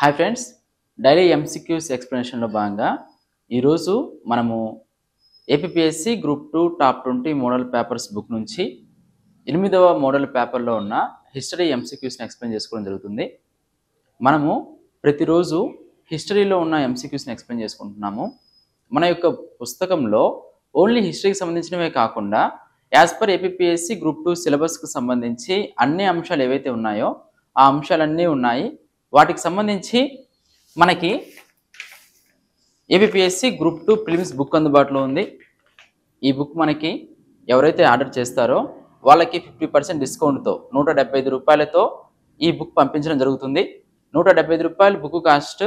hi friends daily MCQs ఎక్స్ప్లెనేషన్లో భాగంగా ఈరోజు మనము APSC group two top twenty model papers book నుంచి ఎనిమిదవ మోడల్ పేపర్లో ఉన్న హిస్టరీ ఎంసీక్యూస్ని ఎక్స్ప్లెయిన్ చేసుకోవడం జరుగుతుంది మనము ప్రతిరోజు హిస్టరీలో ఉన్న ఎంసీక్యూస్ని ఎక్స్ప్లెయిన్ చేసుకుంటున్నాము మన యొక్క పుస్తకంలో ఓన్లీ హిస్టరీకి సంబంధించినవే కాకుండా as per APSC group two సిలబస్కు సంబంధించి అన్ని అంశాలు ఏవైతే ఉన్నాయో ఆ అంశాలన్నీ ఉన్నాయి వాటికి సంబంధించి మనకి ఏబిపిఎస్సి గ్రూప్ టూ ఫిలిమ్స్ బుక్ అందుబాటులో ఉంది ఈ బుక్ మనకి ఎవరైతే ఆర్డర్ చేస్తారో వాళ్ళకి ఫిఫ్టీ పర్సెంట్ డిస్కౌంట్తో నూట డెబ్బై ఐదు రూపాయలతో ఈ బుక్ పంపించడం జరుగుతుంది నూట డెబ్బై ఐదు రూపాయలు బుక్ కాస్ట్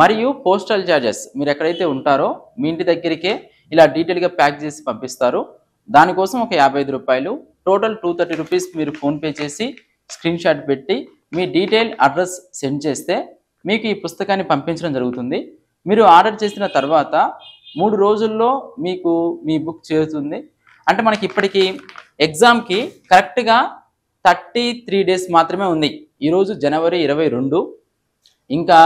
మరియు పోస్టల్ ఛార్జెస్ మీరు ఎక్కడైతే ఉంటారో మీ ఇంటి దగ్గరికే ఇలా డీటెయిల్గా ప్యాక్ చేసి పంపిస్తారు దానికోసం ఒక యాభై రూపాయలు టోటల్ టూ థర్టీ రూపీస్ మీరు ఫోన్పే చేసి స్క్రీన్ షాట్ పెట్టి మీ డీటెయిల్ అడ్రస్ సెండ్ చేస్తే మీకు ఈ పుస్తకాన్ని పంపించడం జరుగుతుంది మీరు ఆర్డర్ చేసిన తర్వాత మూడు రోజుల్లో మీకు మీ బుక్ చేరుతుంది అంటే మనకి ఇప్పటికీ ఎగ్జామ్కి కరెక్ట్గా థర్టీ త్రీ డేస్ మాత్రమే ఉంది ఈరోజు జనవరి ఇరవై రెండు ఇంకా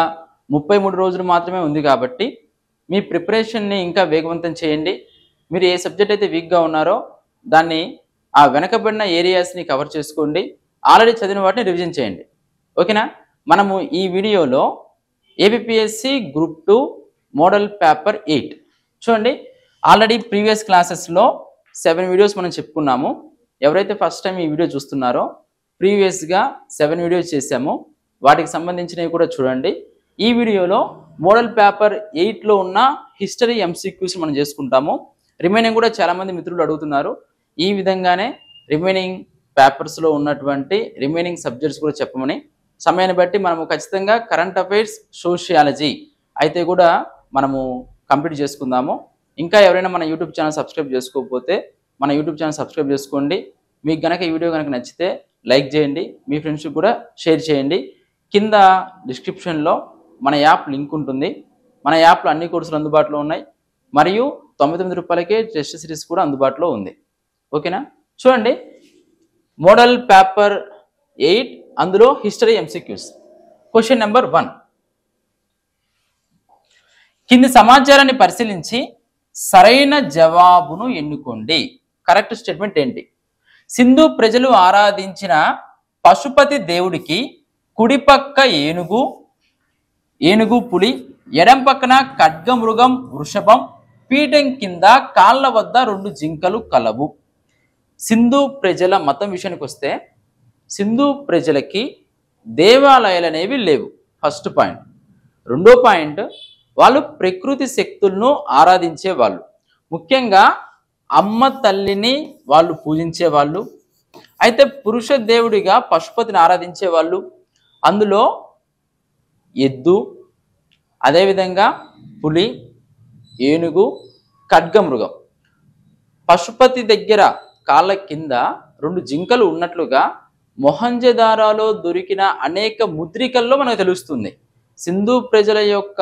ముప్పై మూడు రోజులు మాత్రమే ఉంది కాబట్టి మీ ప్రిపరేషన్ని ఇంకా వేగవంతం చేయండి మీరు ఏ సబ్జెక్ట్ అయితే వీక్గా ఉన్నారో దాన్ని ఆ వెనకబడిన ఏరియాస్ని కవర్ చేసుకోండి ఆల్రెడీ చదివిన వాటిని రివిజన్ చేయండి ఓకేనా మనము ఈ వీడియోలో ABPSC group two model paper eight చూడండి ఆల్రెడీ ప్రీవియస్ క్లాసెస్లో సెవెన్ వీడియోస్ మనం చెప్పుకున్నాము ఎవరైతే ఫస్ట్ టైం ఈ వీడియో చూస్తున్నారో ప్రీవియస్గా సెవెన్ వీడియోస్ చేశాము వాటికి సంబంధించినవి కూడా చూడండి ఈ వీడియోలో మోడల్ పేపర్ ఎయిట్లో ఉన్న హిస్టరీ ఎంసీక్యూస్ మనం చేసుకుంటాము రిమైనింగ్ కూడా చాలామంది మిత్రులు అడుగుతున్నారు ఈ విధంగానే రిమైనింగ్ పేపర్స్లో ఉన్నటువంటి రిమైనింగ్ సబ్జెక్ట్స్ కూడా చెప్పమని సమయాన్ని బట్టి మనము ఖచ్చితంగా కరెంట్ అఫైర్స్ సోషియాలజీ అయితే కూడా మనము కంప్లీట్ చేసుకుందాము ఇంకా ఎవరైనా మన యూట్యూబ్ ఛానల్ సబ్స్క్రైబ్ చేసుకోకపోతే మన యూట్యూబ్ ఛానల్ సబ్స్క్రైబ్ చేసుకోండి మీకు కనుక ఈ వీడియో కనుక నచ్చితే లైక్ చేయండి మీ ఫ్రెండ్స్కి కూడా షేర్ చేయండి కింద డిస్క్రిప్షన్లో మన యాప్ లింక్ ఉంటుంది మన యాప్లో అన్ని కోర్సులు అందుబాటులో ఉన్నాయి మరియు తొంభై తొమ్మిది రూపాయలకే టెస్ట్ సిరీస్ కూడా అందుబాటులో ఉంది ఓకేనా చూడండి మోడల్ పేపర్ ఎయిట్ అందులో history MCQs question number one కింది సమాచారాన్ని పరిశీలించి సరైన జవాబును ఎన్నుకోండి కరెక్ట్ స్టేట్మెంట్ ఏంటి సింధు ప్రజలు ఆరాధించిన పశుపతి దేవుడికి కుడిపక్క ఏనుగు ఏనుగు పులి ఎడం పక్కన ఖడ్గమృగం వృషభం పీఠం కింద కాళ్ళ వద్ద రెండు జింకలు కలవు సింధు ప్రజల మతం విషయానికి వస్తే సింధు ప్రజలకి దేవాలయాలు అనేవి లేవు ఫస్ట్ పాయింట్ రెండో పాయింట్ వాళ్ళు ప్రకృతి శక్తులను ఆరాధించే వాళ్ళు ముఖ్యంగా అమ్మ తల్లిని వాళ్ళు పూజించే వాళ్ళు అయితే పురుష దేవుడిగా పశుపతిని ఆరాధించే వాళ్ళు అందులో ఎద్దు అదేవిధంగా పులి ఏనుగు ఖడ్గమృగం పశుపతి దగ్గర కాళ్ళ కింద రెండు జింకలు ఉన్నట్లుగా మొహంజదారాలో దొరికిన అనేక ముద్రికల్లో మనకు తెలుస్తుంది సింధు ప్రజల యొక్క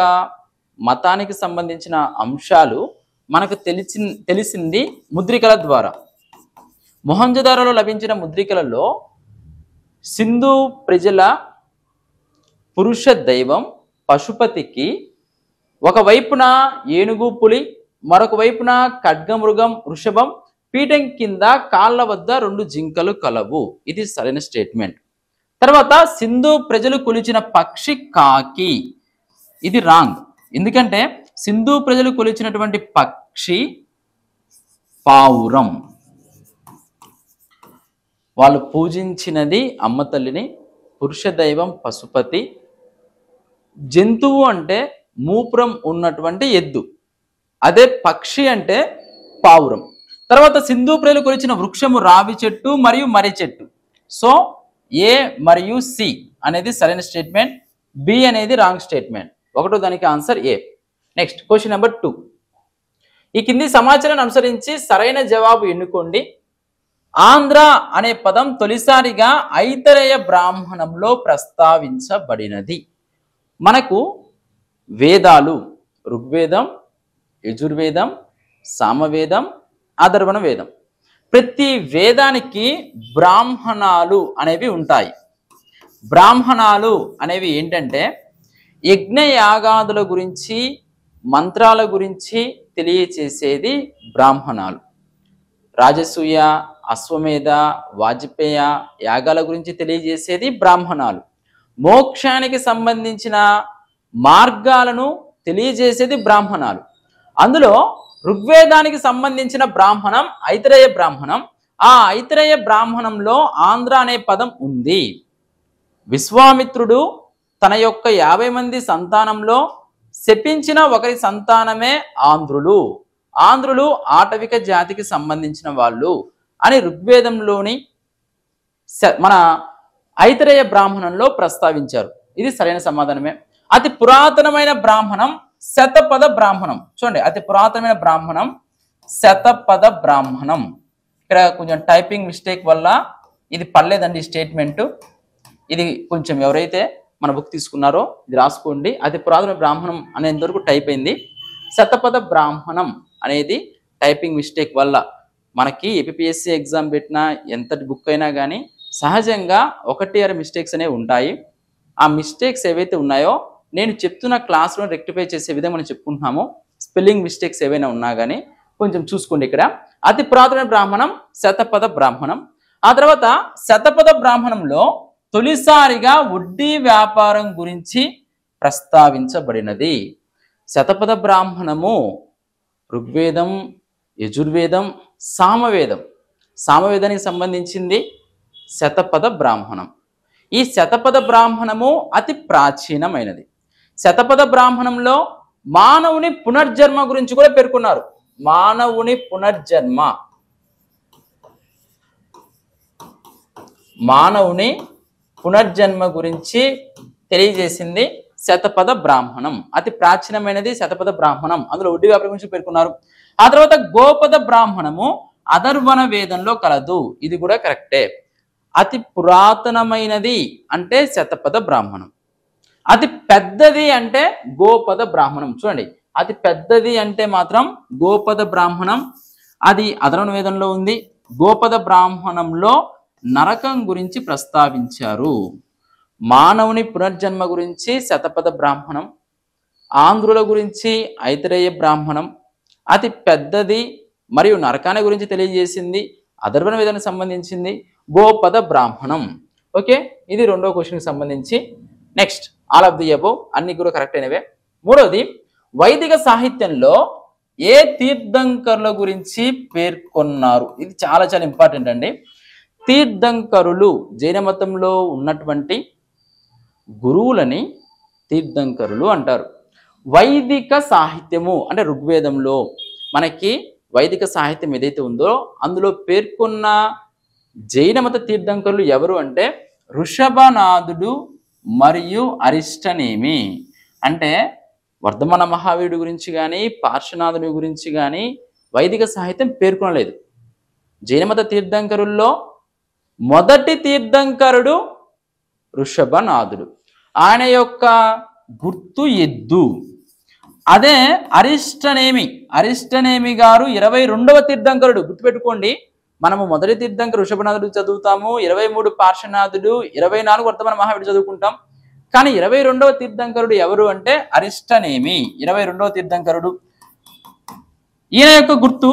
మతానికి సంబంధించిన అంశాలు మనకు తెలిసి తెలిసింది ముద్రికల ద్వారా మొహంజదారాలో లభించిన ముద్రికలలో సింధు ప్రజల పురుష దైవం పశుపతికి ఒకవైపున ఏనుగు పులి మరొక వైపున ఖడ్గమృగం వృషభం పీఠం కింద కాళ్ళ వద్ద రెండు జింకలు కలవు ఇది సరైన స్టేట్మెంట్ తర్వాత సింధు ప్రజలు కొలిచిన పక్షి కాకి ఇది రాంగ్ ఎందుకంటే సింధు ప్రజలు కొలిచినటువంటి పక్షి పావురం వాళ్ళు పూజించినది అమ్మ తల్లిని పురుష దైవం పశుపతి జంతువు అంటే మూపురం ఉన్నటువంటి ఎద్దు అదే పక్షి అంటే పావురం తర్వాత సింధు ప్రేలు కొలిచిన వృక్షము రావి చెట్టు మరియు మర్రి చెట్టు సో ఏ మరియు సి అనేది సరైన స్టేట్మెంట్ బి అనేది రాంగ్ స్టేట్మెంట్ ఒకటో దానికి answer A next question number two ఈ కింది సమాచారాన్ని అనుసరించి సరైన జవాబు ఎన్నుకోండి ఆంధ్ర అనే పదం తొలిసారిగా ఐతరేయ బ్రాహ్మణంలో ప్రస్తావించబడినది మనకు వేదాలు ఋగ్వేదం యజుర్వేదం సామవేదం అధర్వణ వేదం ప్రతి వేదానికి బ్రాహ్మణాలు అనేవి ఉంటాయి బ్రాహ్మణాలు అనేవి ఏంటంటే యజ్ఞయాగాదుల గురించి మంత్రాల గురించి తెలియచేసేది బ్రాహ్మణాలు రాజసూయ అశ్వమేధ వాజపేయ యాగాల గురించి తెలియజేసేది బ్రాహ్మణాలు మోక్షానికి సంబంధించిన మార్గాలను తెలియజేసేది బ్రాహ్మణాలు అందులో ఋగ్వేదానికి సంబంధించిన బ్రాహ్మణం ఐతరేయ బ్రాహ్మణం ఆ ఐతరేయ బ్రాహ్మణంలో ఆంధ్ర అనే పదం ఉంది విశ్వామిత్రుడు తన యొక్క యాభై మంది సంతానంలో శపించిన ఒకరి సంతానమే ఆంధ్రులు ఆంధ్రులు ఆటవిక జాతికి సంబంధించిన వాళ్ళు అని ఋగ్వేదంలోని మన ఐతరేయ బ్రాహ్మణంలో ప్రస్తావించారు ఇది సరైన సమాధానమే అతి పురాతనమైన బ్రాహ్మణం శతపద బ్రాహ్మణం చూడండి అతి పురాతనమైన బ్రాహ్మణం శతపద బ్రాహ్మణం ఇక్కడ కొంచెం టైపింగ్ మిస్టేక్ వల్ల ఇది పర్లేదండి స్టేట్మెంట్ ఇది కొంచెం ఎవరైతే మన బుక్ తీసుకున్నారో ఇది రాసుకోండి అతి పురాతన బ్రాహ్మణం అనేంతవరకు టైప్ అయింది శతపద బ్రాహ్మణం అనేది టైపింగ్ మిస్టేక్ వల్ల మనకి ఏపీఎస్సి ఎగ్జామ్ పెట్టినా ఎంతటి బుక్ అయినా కానీ సహజంగా ఒకటి అర మిస్టేక్స్ అనేవి ఉంటాయి ఆ మిస్టేక్స్ ఏవైతే ఉన్నాయో నేను చెప్తున్న క్లాస్లో రెక్టిఫై చేసే విధంగా మనం చెప్పుకుంటున్నాము స్పెల్లింగ్ మిస్టేక్స్ ఏవైనా ఉన్నా కానీ కొంచెం చూసుకోండి ఇక్కడ అతి పురాతన బ్రాహ్మణం శతపద బ్రాహ్మణం ఆ తర్వాత శతపద బ్రాహ్మణంలో తొలిసారిగా వడ్డీ వ్యాపారం గురించి ప్రస్తావించబడినది శతపద బ్రాహ్మణము ఋగ్వేదం యజుర్వేదం సామవేదం సామవేదానికి సంబంధించింది శతపద బ్రాహ్మణం ఈ శతపద బ్రాహ్మణము అతి ప్రాచీనమైనది శతపద బ్రాహ్మణంలో మానవుని పునర్జన్మ గురించి కూడా పేర్కొన్నారు మానవుని పునర్జన్మ మానవుని పునర్జన్మ గురించి తెలియజేసింది శతపద బ్రాహ్మణం అతి ప్రాచీనమైనది శతపద బ్రాహ్మణం అందులో ఒడ్డి వ్యాపారం గురించి పేర్కొన్నారు ఆ తర్వాత గోపద బ్రాహ్మణము అధర్వణ వేదంలో కలదు ఇది కూడా కరెక్టే అతి పురాతనమైనది అంటే శతపద బ్రాహ్మణం అతి పెద్దది అంటే గోపద బ్రాహ్మణం చూడండి అతి పెద్దది అంటే మాత్రం గోపద బ్రాహ్మణం అది అదనను వేదంలో ఉంది గోపద బ్రాహ్మణంలో నరకం గురించి ప్రస్తావించారు మానవుని పునర్జన్మ గురించి శతపథ బ్రాహ్మణం ఆంధ్రుల గురించి ఐతరేయ బ్రాహ్మణం అతి పెద్దది మరియు నరకాన్ని గురించి తెలియజేసింది అదర్వణ వేదానికి సంబంధించింది గోపద బ్రాహ్మణం ఓకే ఇది రెండో క్వశ్చన్కి సంబంధించి next all of the above అన్ని కూడా కరెక్ట్ అయినవే మూడవది వైదిక సాహిత్యంలో ఏ తీర్థంకరుల గురించి పేర్కొన్నారు ఇది చాలా చాలా ఇంపార్టెంట్ అండి తీర్థంకరులు జైన మతంలో ఉన్నటువంటి గురువులని తీర్థంకరులు అంటారు వైదిక సాహిత్యము అంటే ఋగ్వేదంలో మనకి వైదిక సాహిత్యం ఏదైతే ఉందో అందులో పేర్కొన్న జైన మత తీర్థంకరులు ఎవరు అంటే ఋషభనాథుడు మరియు అరిష్టనేమి అంటే వర్ధమాన మహావీరుడి గురించి కానీ పార్శ్వనాథుడి గురించి కానీ వైదిక సాహిత్యం పేర్కొనలేదు జైనమత తీర్థంకరుల్లో మొదటి తీర్థంకరుడు ఋషభనాథుడు ఆయన యొక్క గుర్తు ఎద్దు అదే అరిష్టనేమి అరిష్టనేమి గారు ఇరవై రెండవ తీర్థంకరుడు గుర్తుపెట్టుకోండి మనము మొదటి తీర్థంకి ఋషభనాథుడు చదువుతాము ఇరవై మూడు పార్శ్వనాథుడు ఇరవై నాలుగు వర్తమాన మహావిడు చదువుకుంటాం కానీ ఇరవై రెండవ తీర్థంకరుడు ఎవరు అంటే అరిష్టనేమి ఇరవై రెండవ తీర్థంకరుడు ఈయన యొక్క గుర్తు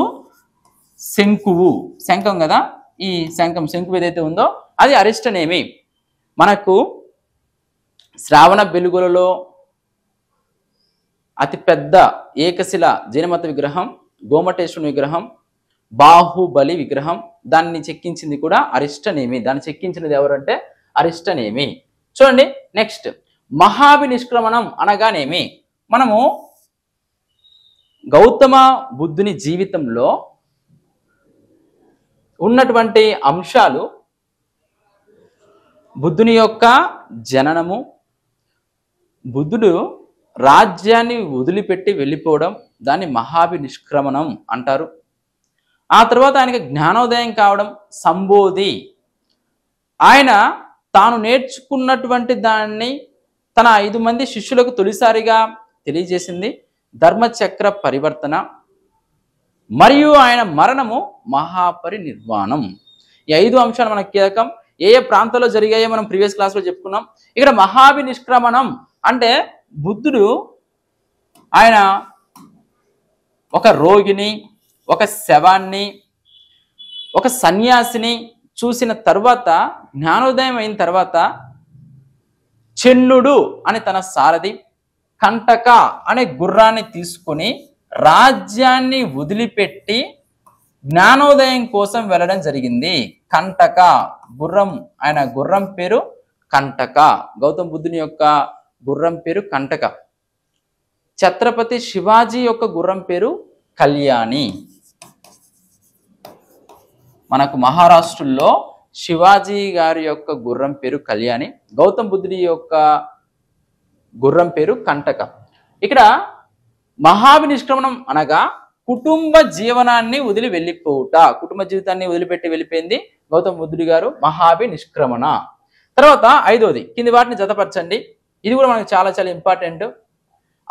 శంకువు శంఖం కదా ఈ శంఖం శంకు ఏదైతే ఉందో అది అరిష్టనేమి మనకు శ్రావణ వెలుగులలో పెద్ద ఏకశిల జైనమత విగ్రహం గోమటేశ్వరుని విగ్రహం బాహుబలి విగ్రహం దాన్ని చెక్కించింది కూడా అరిష్టనేమి దాన్ని చెక్కించినది ఎవరంటే అరిష్టనేమి చూడండి నెక్స్ట్ మహాభి నిష్క్రమణం అనగానేమి మనము గౌతమ బుద్ధుని జీవితంలో ఉన్నటువంటి అంశాలు బుద్ధుని యొక్క జననము బుద్ధుడు రాజ్యాన్ని వదిలిపెట్టి వెళ్ళిపోవడం దాన్ని మహాభి నిష్క్రమణం అంటారు ఆ తర్వాత ఆయనకి జ్ఞానోదయం కావడం సంబోధి ఆయన తాను నేర్చుకున్నటువంటి దాన్ని తన ఐదు మంది శిష్యులకు తొలిసారిగా తెలియజేసింది ధర్మచక్ర పరివర్తన మరియు ఆయన మరణము మహాపరినిర్వాణం ఈ ఐదు అంశాలు మనకు కీలకం ఏ ఏ ప్రాంతాల్లో జరిగాయో మనం ప్రీవియస్ క్లాస్లో చెప్పుకున్నాం ఇక్కడ మహాభి నిష్క్రమణం అంటే బుద్ధుడు ఆయన ఒక రోగిని ఒక శవాన్ని ఒక సన్యాసిని చూసిన తర్వాత జ్ఞానోదయం అయిన తర్వాత చెన్నుడు అని తన సారథి కంటక అనే గుర్రాన్ని తీసుకొని రాజ్యాన్ని వదిలిపెట్టి జ్ఞానోదయం కోసం వెళ్ళడం జరిగింది కంటక గుర్రం ఆయన గుర్రం పేరు కంటక గౌతమ్ బుద్ధుని యొక్క గుర్రం పేరు కంటక ఛత్రపతి శివాజీ యొక్క గుర్రం పేరు కళ్యాణి మనకు మహారాష్ట్రలో శివాజీ గారి యొక్క గుర్రం పేరు కళ్యాణి గౌతమ్ బుద్ధుడి యొక్క గుర్రం పేరు కంటక ఇక్కడ మహాభి నిష్క్రమణం అనగా కుటుంబ జీవనాన్ని వదిలి వెళ్ళిపోవుట కుటుంబ జీవితాన్ని వదిలిపెట్టి వెళ్ళిపోయింది గౌతమ్ బుద్ధుడి గారు మహాభి నిష్క్రమణ తర్వాత ఐదోది కింది వాటిని జతపరచండి ఇది కూడా మనకు చాలా చాలా ఇంపార్టెంట్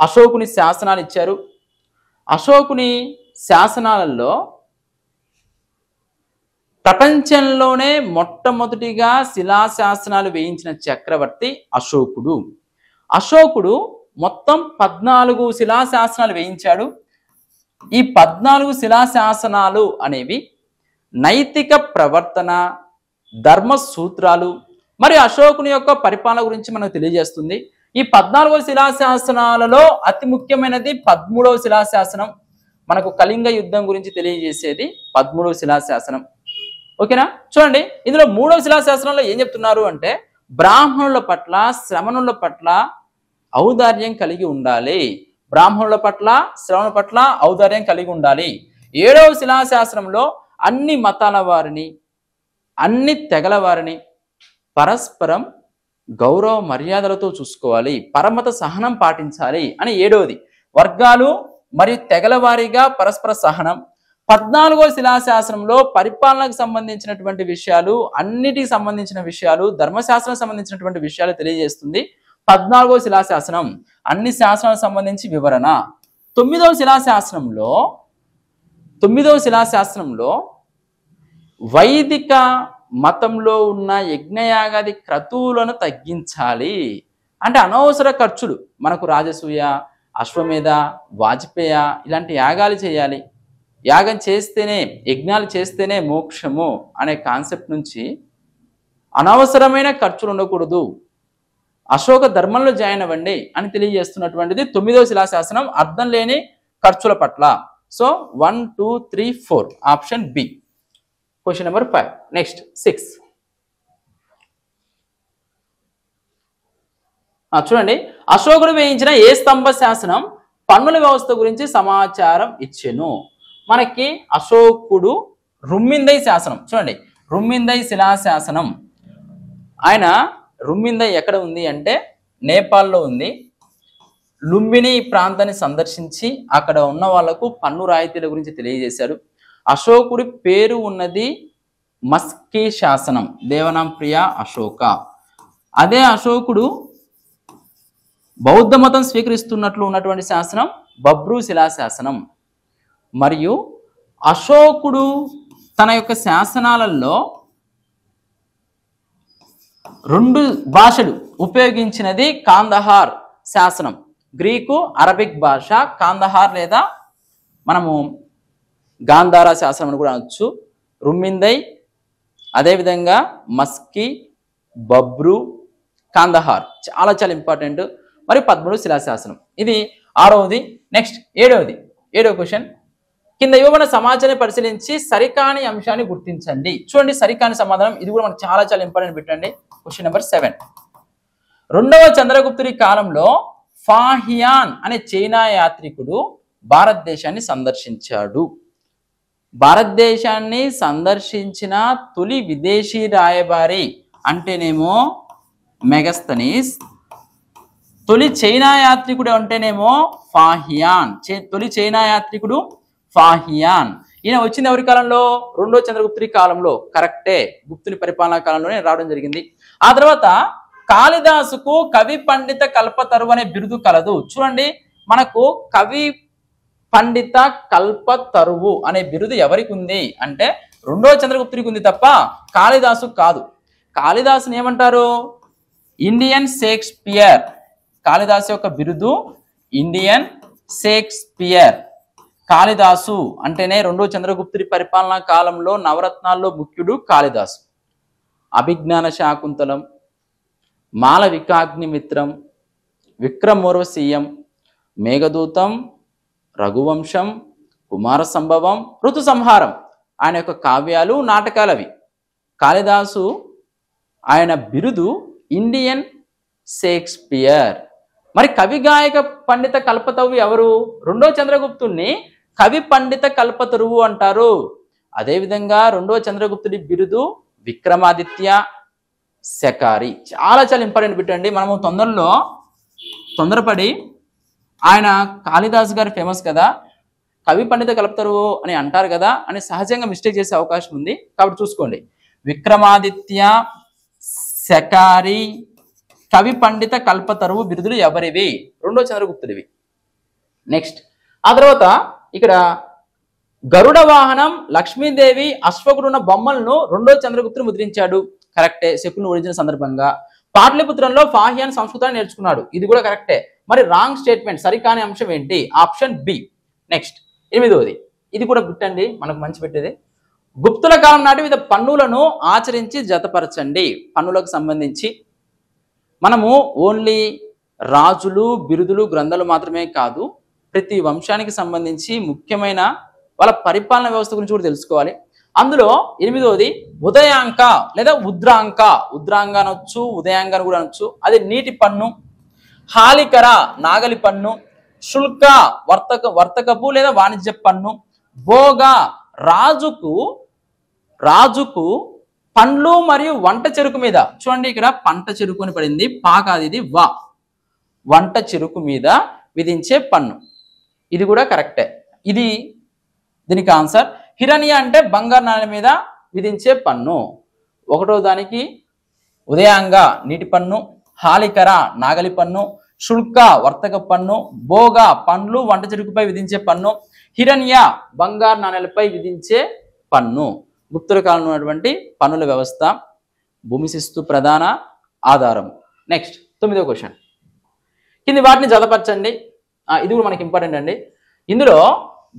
అశోకుని శాసనాలు ఇచ్చారు అశోకుని శాసనాలలో ప్రపంచంలోనే మొట్టమొదటిగా శిలాశాసనాలు వేయించిన చక్రవర్తి అశోకుడు అశోకుడు మొత్తం పద్నాలుగు శిలాశాసనాలు వేయించాడు ఈ పద్నాలుగు శిలాశాసనాలు అనేవి నైతిక ప్రవర్తన ధర్మ సూత్రాలు మరి అశోకుని యొక్క పరిపాలన గురించి మనకు తెలియజేస్తుంది ఈ పద్నాలుగవ శిలాశాసనాలలో అతి ముఖ్యమైనది పద్మూడవ శిలాశాసనం మనకు కళింగ యుద్ధం గురించి తెలియజేసేది పద్మూడవ శిలాశాసనం ఓకేనా చూడండి ఇందులో మూడవ శిలాశాసనంలో ఏం చెప్తున్నారు అంటే బ్రాహ్మణుల పట్ల శ్రమణుల పట్ల ఔదార్యం కలిగి ఉండాలి బ్రాహ్మణుల పట్ల శ్రవణుల పట్ల ఔదార్యం కలిగి ఉండాలి ఏడవ శిలాశాసనంలో అన్ని మతాల వారిని అన్ని తెగల వారిని పరస్పరం గౌరవ మర్యాదలతో చూసుకోవాలి పరమత సహనం పాటించాలి అని ఏడవది వర్గాలు మరియు తెగల వారీగా పరస్పర సహనం పద్నాలుగో శిలాశాసనంలో పరిపాలనకు సంబంధించినటువంటి విషయాలు అన్నిటికి సంబంధించిన విషయాలు ధర్మశాస్త్రం సంబంధించినటువంటి విషయాలు తెలియజేస్తుంది పద్నాలుగో శిలాశాసనం అన్ని శాసనాలకు సంబంధించి వివరణ తొమ్మిదవ శిలాశాసనంలో తొమ్మిదవ శిలాశాస్త్రంలో వైదిక మతంలో ఉన్న యజ్ఞయాగాది క్రతువులను తగ్గించాలి అంటే అనవసర ఖర్చులు మనకు రాజసూయ అశ్వమేధ వాజ్పేయ ఇలాంటి యాగాలు చేయాలి యాగం చేస్తేనే యజ్ఞాలు చేస్తేనే మోక్షము అనే కాన్సెప్ట్ నుంచి అనవసరమైన ఖర్చులు ఉండకూడదు అశోక ధర్మంలో జాయిన్ అవ్వండి అని తెలియజేస్తున్నటువంటిది తొమ్మిదవ శిలాశాసనం అర్థం లేని ఖర్చుల పట్ల so one two three four option B question number five next six చూడండి అశోకుడు వేయించిన ఏ స్తంభ శాసనం పన్నుల వ్యవస్థ గురించి సమాచారం ఇచ్చెను మనకి అశోకుడు రుమ్మిందై శాసనం చూడండి రుమ్మిందై శిలాశాసనం ఆయన రుమ్మిందై ఎక్కడ ఉంది అంటే నేపాల్లో ఉంది లుంబిని ప్రాంతాన్ని సందర్శించి అక్కడ ఉన్న వాళ్లకు పన్ను రాయితీల గురించి తెలియజేశాడు అశోకుడి పేరు ఉన్నది మస్కి శాసనం దేవనాం ప్రియ అశోక అదే అశోకుడు బౌద్ధ మతం స్వీకరిస్తున్నట్లు ఉన్నటువంటి శాసనం శిలా శిలాశాసనం మరియు అశోకుడు తన యొక్క శాసనాలలో రెండు భాషలు ఉపయోగించినది కాందహార్ శాసనం గ్రీకు అరబిక్ భాష కాందహార్ లేదా మనము గాంధార శాసనం అని కూడా అనొచ్చు రుమ్మిందై అదేవిధంగా మస్కి బబ్రు కాందహార్ చాలా చాలా ఇంపార్టెంట్ మరియు పదమూడు శిలాశాసనం ఇది ఆరవది నెక్స్ట్ ఏడవది ఏడవ క్వశ్చన్ కింద ఇవ్వబడిన సమాచారాన్ని పరిశీలించి సరికాని అంశాన్ని గుర్తించండి చూడండి సరికాని సమాధానం ఇది కూడా మనకు చాలా చాలా ఇంపార్టెంట్ పెట్టండి క్వశ్చన్ నెంబర్ సెవెన్ రెండవ చంద్రగుప్తుడి కాలంలో ఫాహియాన్ అనే చైనా యాత్రికుడు భారతదేశాన్ని సందర్శించాడు భారతదేశాన్ని సందర్శించిన తొలి విదేశీ రాయబారి అంటేనేమో మెగస్తనీస్ తొలి చైనా యాత్రికుడు అంటేనేమో ఫాహియాన్ తొలి చైనా యాత్రికుడు ఫాహియాన్ ఈయన వచ్చింది ఎవరి కాలంలో రెండో చంద్రగుప్తుడి కాలంలో కరెక్టే గుప్తుని పరిపాలనా కాలంలోనే రావడం జరిగింది ఆ తర్వాత కాళిదాసుకు కవి పండిత కల్పతరు అనే బిరుదు కలదు చూడండి మనకు కవి పండిత కల్పతరువు అనే బిరుదు ఎవరికి ఉంది అంటే రెండో చంద్రగుప్తుడికి ఉంది తప్ప కాళిదాసు కాదు కాళిదాసుని ఏమంటారు ఇండియన్ షేక్స్పియర్ కాళిదాసు యొక్క బిరుదు ఇండియన్ షేక్స్పియర్ కాళిదాసు అంటేనే రెండో చంద్రగుప్తుడి పరిపాలనా కాలంలో నవరత్నాల్లో ముఖ్యుడు కాళిదాసు అభిజ్ఞాన శాకుంతలం మాలవికాగ్నిమిత్రం విక్రమోర్వశీయం మేఘదూతం రఘువంశం కుమార సంభవం ఋతు సంహారం ఆయన యొక్క కావ్యాలు నాటకాలు అవి కాళిదాసు ఆయన బిరుదు ఇండియన్ షేక్స్పియర్ మరి కవిగాయక పండిత కల్పతవి ఎవరు రెండో చంద్రగుప్తుణ్ణి కవి పండిత కల్పతరువు అంటారు అదేవిధంగా రెండవ చంద్రగుప్తుడి బిరుదు విక్రమాదిత్య శకారి చాలా చాలా ఇంపార్టెంట్ పెట్టండి మనము తొందరలో తొందరపడి ఆయన కాళిదాస్ గారు ఫేమస్ కదా కవి పండిత కలుపుతారు అని అంటారు కదా అని సహజంగా మిస్టేక్ చేసే అవకాశం ఉంది కాబట్టి చూసుకోండి విక్రమాదిత్య శకారి కవి పండిత కల్పతరువు బిరుదులు ఎవరివి రెండో చంద్రగుప్తుడివి నెక్స్ట్ ఆ తర్వాత ఇక్కడ గరుడ వాహనం లక్ష్మీదేవి అశ్వకుడున్న బొమ్మలను రెండో చంద్రగుప్తుడు ముద్రించాడు కరెక్టే శకును ఓడించిన సందర్భంగా పాటలిపుత్రంలో ఫాహియాన్ సంస్కృతాన్ని నేర్చుకున్నాడు ఇది కూడా కరెక్టే మరి రాంగ్ స్టేట్మెంట్ సరికాని అంశం ఏంటి ఆప్షన్ బి నెక్స్ట్ ఎనిమిదవది ఇది కూడా పెట్టండి మనకు మంచి పెట్టేది గుప్తుల కాలం నాటి వివిధ పన్నులను ఆచరించి జతపరచండి పన్నులకు సంబంధించి మనము ఓన్లీ రాజులు బిరుదులు గ్రంథాలు మాత్రమే కాదు ప్రతి వంశానికి సంబంధించి ముఖ్యమైన వాళ్ళ పరిపాలన వ్యవస్థ గురించి కూడా తెలుసుకోవాలి అందులో ఎనిమిదవది ఉదయాంక లేదా ఉద్రాంక ఉద్రాంక అనొచ్చు ఉదయాంక కూడా అనొచ్చు అది నీటి పన్ను హాలికర నాగలి పన్ను శుల్క వర్తక వర్తకపు లేదా వాణిజ్య పన్ను భోగ రాజుకు రాజుకు పండ్లు మరియు వంట చెరుకు మీద చూడండి ఇక్కడ పంట చెరుకు అని పడింది పాకాది ఇది వా వంట చెరుకు మీద విధించే పన్ను ఇది కూడా కరెక్టే ఇది దీనికి ఆన్సర్ హిరణ్య అంటే బంగారు నాణ్య మీద విధించే పన్ను ఒకటో దానికి ఉదయంగా నీటి పన్ను హాలికర నాగలి పన్ను శుల్క వర్తక పన్ను భోగ పండ్లు వంట చెరుకుపై విధించే పన్ను హిరణ్య బంగారు నాణ్యాలపై విధించే పన్ను గుప్తుల కాలంలో ఉన్నటువంటి పన్నుల వ్యవస్థ భూమి శిస్తు ప్రధాన ఆధారం నెక్స్ట్ తొమ్మిదో క్వశ్చన్ కింది వాటిని జతపరచండి ఇది కూడా మనకి ఇంపార్టెంట్ అండి ఇందులో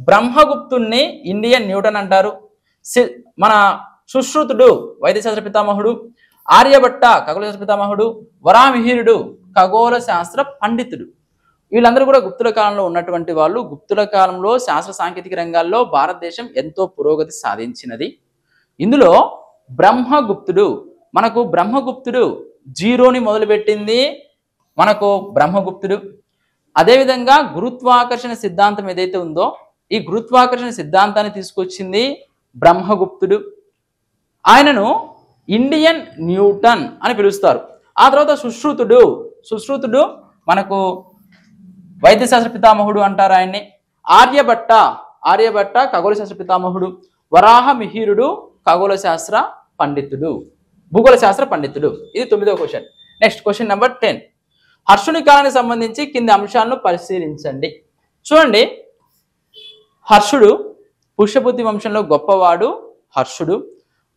బ్రహ్మగుప్తుణ్ణి ఇండియన్ న్యూటన్ అంటారు మన సుశ్రుతుడు వైద్యశాస్త్ర పితామహుడు ఆర్యభట్ట ఖగోళ శాస్త్ర పితామహుడు వరామిహీరుడు ఖగోళ శాస్త్ర పండితుడు వీళ్ళందరూ కూడా గుప్తుల కాలంలో ఉన్నటువంటి వాళ్ళు గుప్తుల కాలంలో శాస్త్ర సాంకేతిక రంగాల్లో భారతదేశం ఎంతో పురోగతి సాధించినది ఇందులో బ్రహ్మగుప్తుడు మనకు బ్రహ్మగుప్తుడు జీరోని మొదలుపెట్టింది మనకు బ్రహ్మగుప్తుడు అదేవిధంగా గురుత్వాకర్షణ సిద్ధాంతం ఏదైతే ఉందో ఈ గురుత్వాకర్షణ సిద్ధాంతాన్ని తీసుకొచ్చింది బ్రహ్మగుప్తుడు ఆయనను ఇండియన్ న్యూటన్ అని పిలుస్తారు ఆ తర్వాత సుశ్రుతుడు సుశ్రుతుడు మనకు వైద్యశాస్త్ర పితామహుడు అంటారు ఆయన్ని ఆర్యభట్ట ఆర్యభట్ట ఖగోళ శాస్త్ర పితామహుడు వరాహ మిహిరుడు ఖగోళ శాస్త్ర పండితుడు భూగోళ శాస్త్ర పండితుడు ఇది తొమ్మిదో question next question number ten హర్షుని కాలానికి సంబంధించి కింది అంశాలను పరిశీలించండి చూడండి హర్షుడు పుష్యపుతి వంశంలో గొప్పవాడు హర్షుడు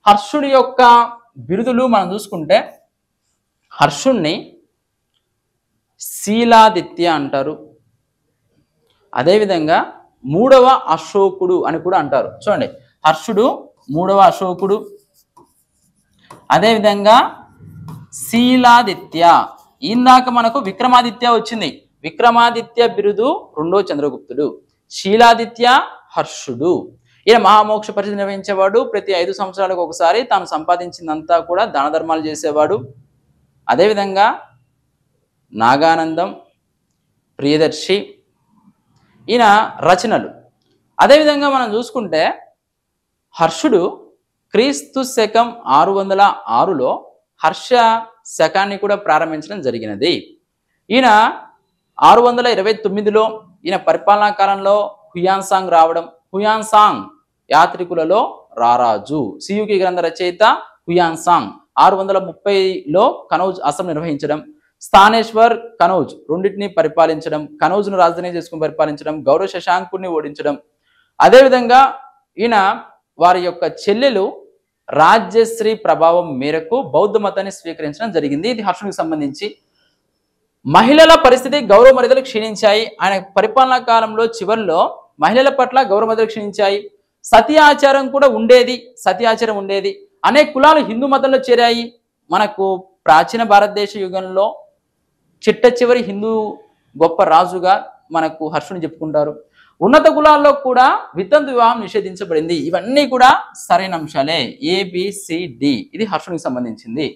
హర్షుడి యొక్క బిరుదులు మనం చూసుకుంటే హర్షుణ్ణి శీలాదిత్య అంటారు అదేవిధంగా మూడవ అశోకుడు అని కూడా అంటారు చూడండి హర్షుడు మూడవ అశోకుడు అదేవిధంగా శీలాదిత్య ఇందాక మనకు విక్రమాదిత్య వచ్చింది విక్రమాదిత్య బిరుదు రెండో చంద్రగుప్తుడు శీలాదిత్య హర్షుడు ఈయన మహామోక్ష పరిధి నిర్వహించేవాడు ప్రతి ఐదు సంవత్సరాలకు ఒకసారి తాను సంపాదించిందంతా కూడా దాన ధర్మాలు చేసేవాడు అదేవిధంగా నాగానందం ప్రియదర్శి ఈయన రచనలు అదేవిధంగా మనం చూసుకుంటే హర్షుడు క్రీస్తు శకం ఆరు వందల ఆరులో హర్ష శకాన్ని కూడా ప్రారంభించడం జరిగినది ఈయన ఆరు వందల ఇరవై తొమ్మిదిలో ఈయన పరిపాలనా కాలంలో హుయాన్సాంగ్ రావడం హుయాన్సాంగ్ యాత్రికులలో రారాజు సియుకి గ్రంథ రచయిత హుయాన్సాంగ్ ఆరు వందల ముప్పైలో కనౌజ్ అసం నిర్వహించడం స్థానేశ్వర్ కనౌజ్ రెండింటిని పరిపాలించడం కనౌజ్ను రాజధాని చేసుకుని పరిపాలించడం గౌరవ శశాంకుని ఓడించడం అదేవిధంగా ఈయన వారి యొక్క చెల్లెలు రాజ్యశ్రీ ప్రభావం మేరకు బౌద్ధ మతాన్ని స్వీకరించడం జరిగింది ఇది హర్షునికి సంబంధించి మహిళల పరిస్థితి గౌరవ మర్యాదలు క్షీణించాయి ఆయన పరిపాలనా కాలంలో చివరిలో మహిళల పట్ల గౌరవ మర్యాదలు క్షీణించాయి సతీ ఆచారం కూడా ఉండేది సతీ ఆచారం ఉండేది అనేక కులాలు హిందూ మతంలో చేరాయి మనకు ప్రాచీన భారతదేశ యుగంలో చిట్ట చివరి హిందూ గొప్ప రాజుగా మనకు హర్షుని చెప్పుకుంటారు ఉన్నత కులాల్లో కూడా వితంతు వివాహం నిషేధించబడింది ఇవన్నీ కూడా సరైన అంశాలే ఏబిసిడి ఇది హర్షునికి సంబంధించింది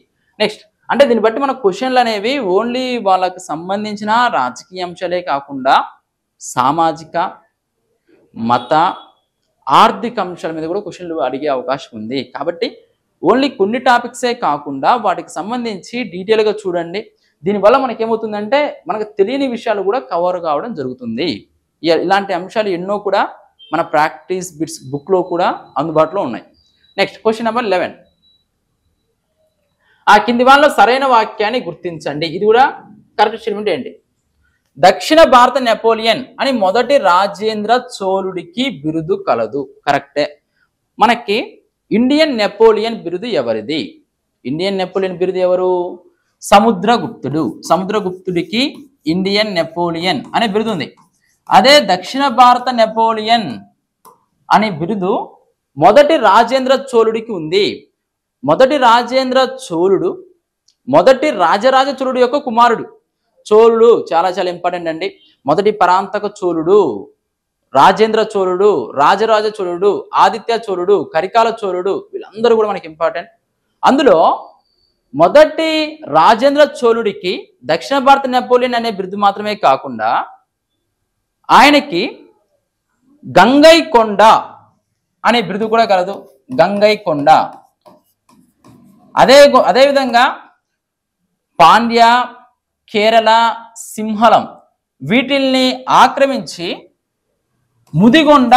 నెక్స్ట్ అంటే దీన్ని బట్టి మన క్వశ్చన్లు అనేవి ఓన్లీ వాళ్ళకు సంబంధించిన రాజకీయ అంశాలే కాకుండా సామాజిక మత ఆర్థిక అంశాల మీద కూడా క్వశ్చన్లు అడిగే అవకాశం ఉంది కాబట్టి ఓన్లీ కొన్ని టాపిక్సే కాకుండా వాటికి సంబంధించి డీటెయిల్గా చూడండి దీనివల్ల మనకేమవుతుందంటే మనకు తెలియని విషయాలు కూడా కవర్ కావడం జరుగుతుంది ఇలాంటి అంశాలు ఎన్నో కూడా మన ప్రాక్టీస్ బిట్స్ బుక్లో కూడా అందుబాటులో ఉన్నాయి నెక్స్ట్ క్వశ్చన్ నెంబర్ లెవెన్ ఆ కింది వాళ్ళ సరైన వాక్యాన్ని గుర్తించండి ఇది కూడా కరెక్ట్ స్టేట్మెంట్ ఏంటి దక్షిణ భారత నెపోలియన్ అని మొదటి రాజేంద్ర చోళుడికి బిరుదు కలదు కరెక్టే మనకి ఇండియన్ నెపోలియన్ బిరుదు ఎవరిది ఇండియన్ నెపోలియన్ బిరుదు ఎవరు సముద్రగుప్తుడు సముద్రగుప్తుడికి ఇండియన్ నెపోలియన్ అనే బిరుదు ఉంది అదే దక్షిణ భారత నెపోలియన్ అనే బిరుదు మొదటి రాజేంద్ర చోళుడికి ఉంది మొదటి రాజేంద్ర చోళుడు మొదటి రాజరాజ చోళుడు యొక్క కుమారుడు చోళుడు చాలా చాలా ఇంపార్టెంట్ అండి మొదటి పరాంతక చోళుడు రాజేంద్ర చోళుడు రాజరాజ చోళుడు ఆదిత్య చోళుడు కరికాల చోళుడు వీళ్ళందరూ కూడా మనకి ఇంపార్టెంట్ అందులో మొదటి రాజేంద్ర చోళుడికి దక్షిణ భారత నెపోలియన్ అనే బిరుదు మాత్రమే కాకుండా ఆయనకి గంగైకొండ అనే బిరుదు కూడా కలదు గంగైకొండ అదే అదేవిధంగా పాండ్య కేరళ సింహలం వీటిల్ని ఆక్రమించి ముదిగొండ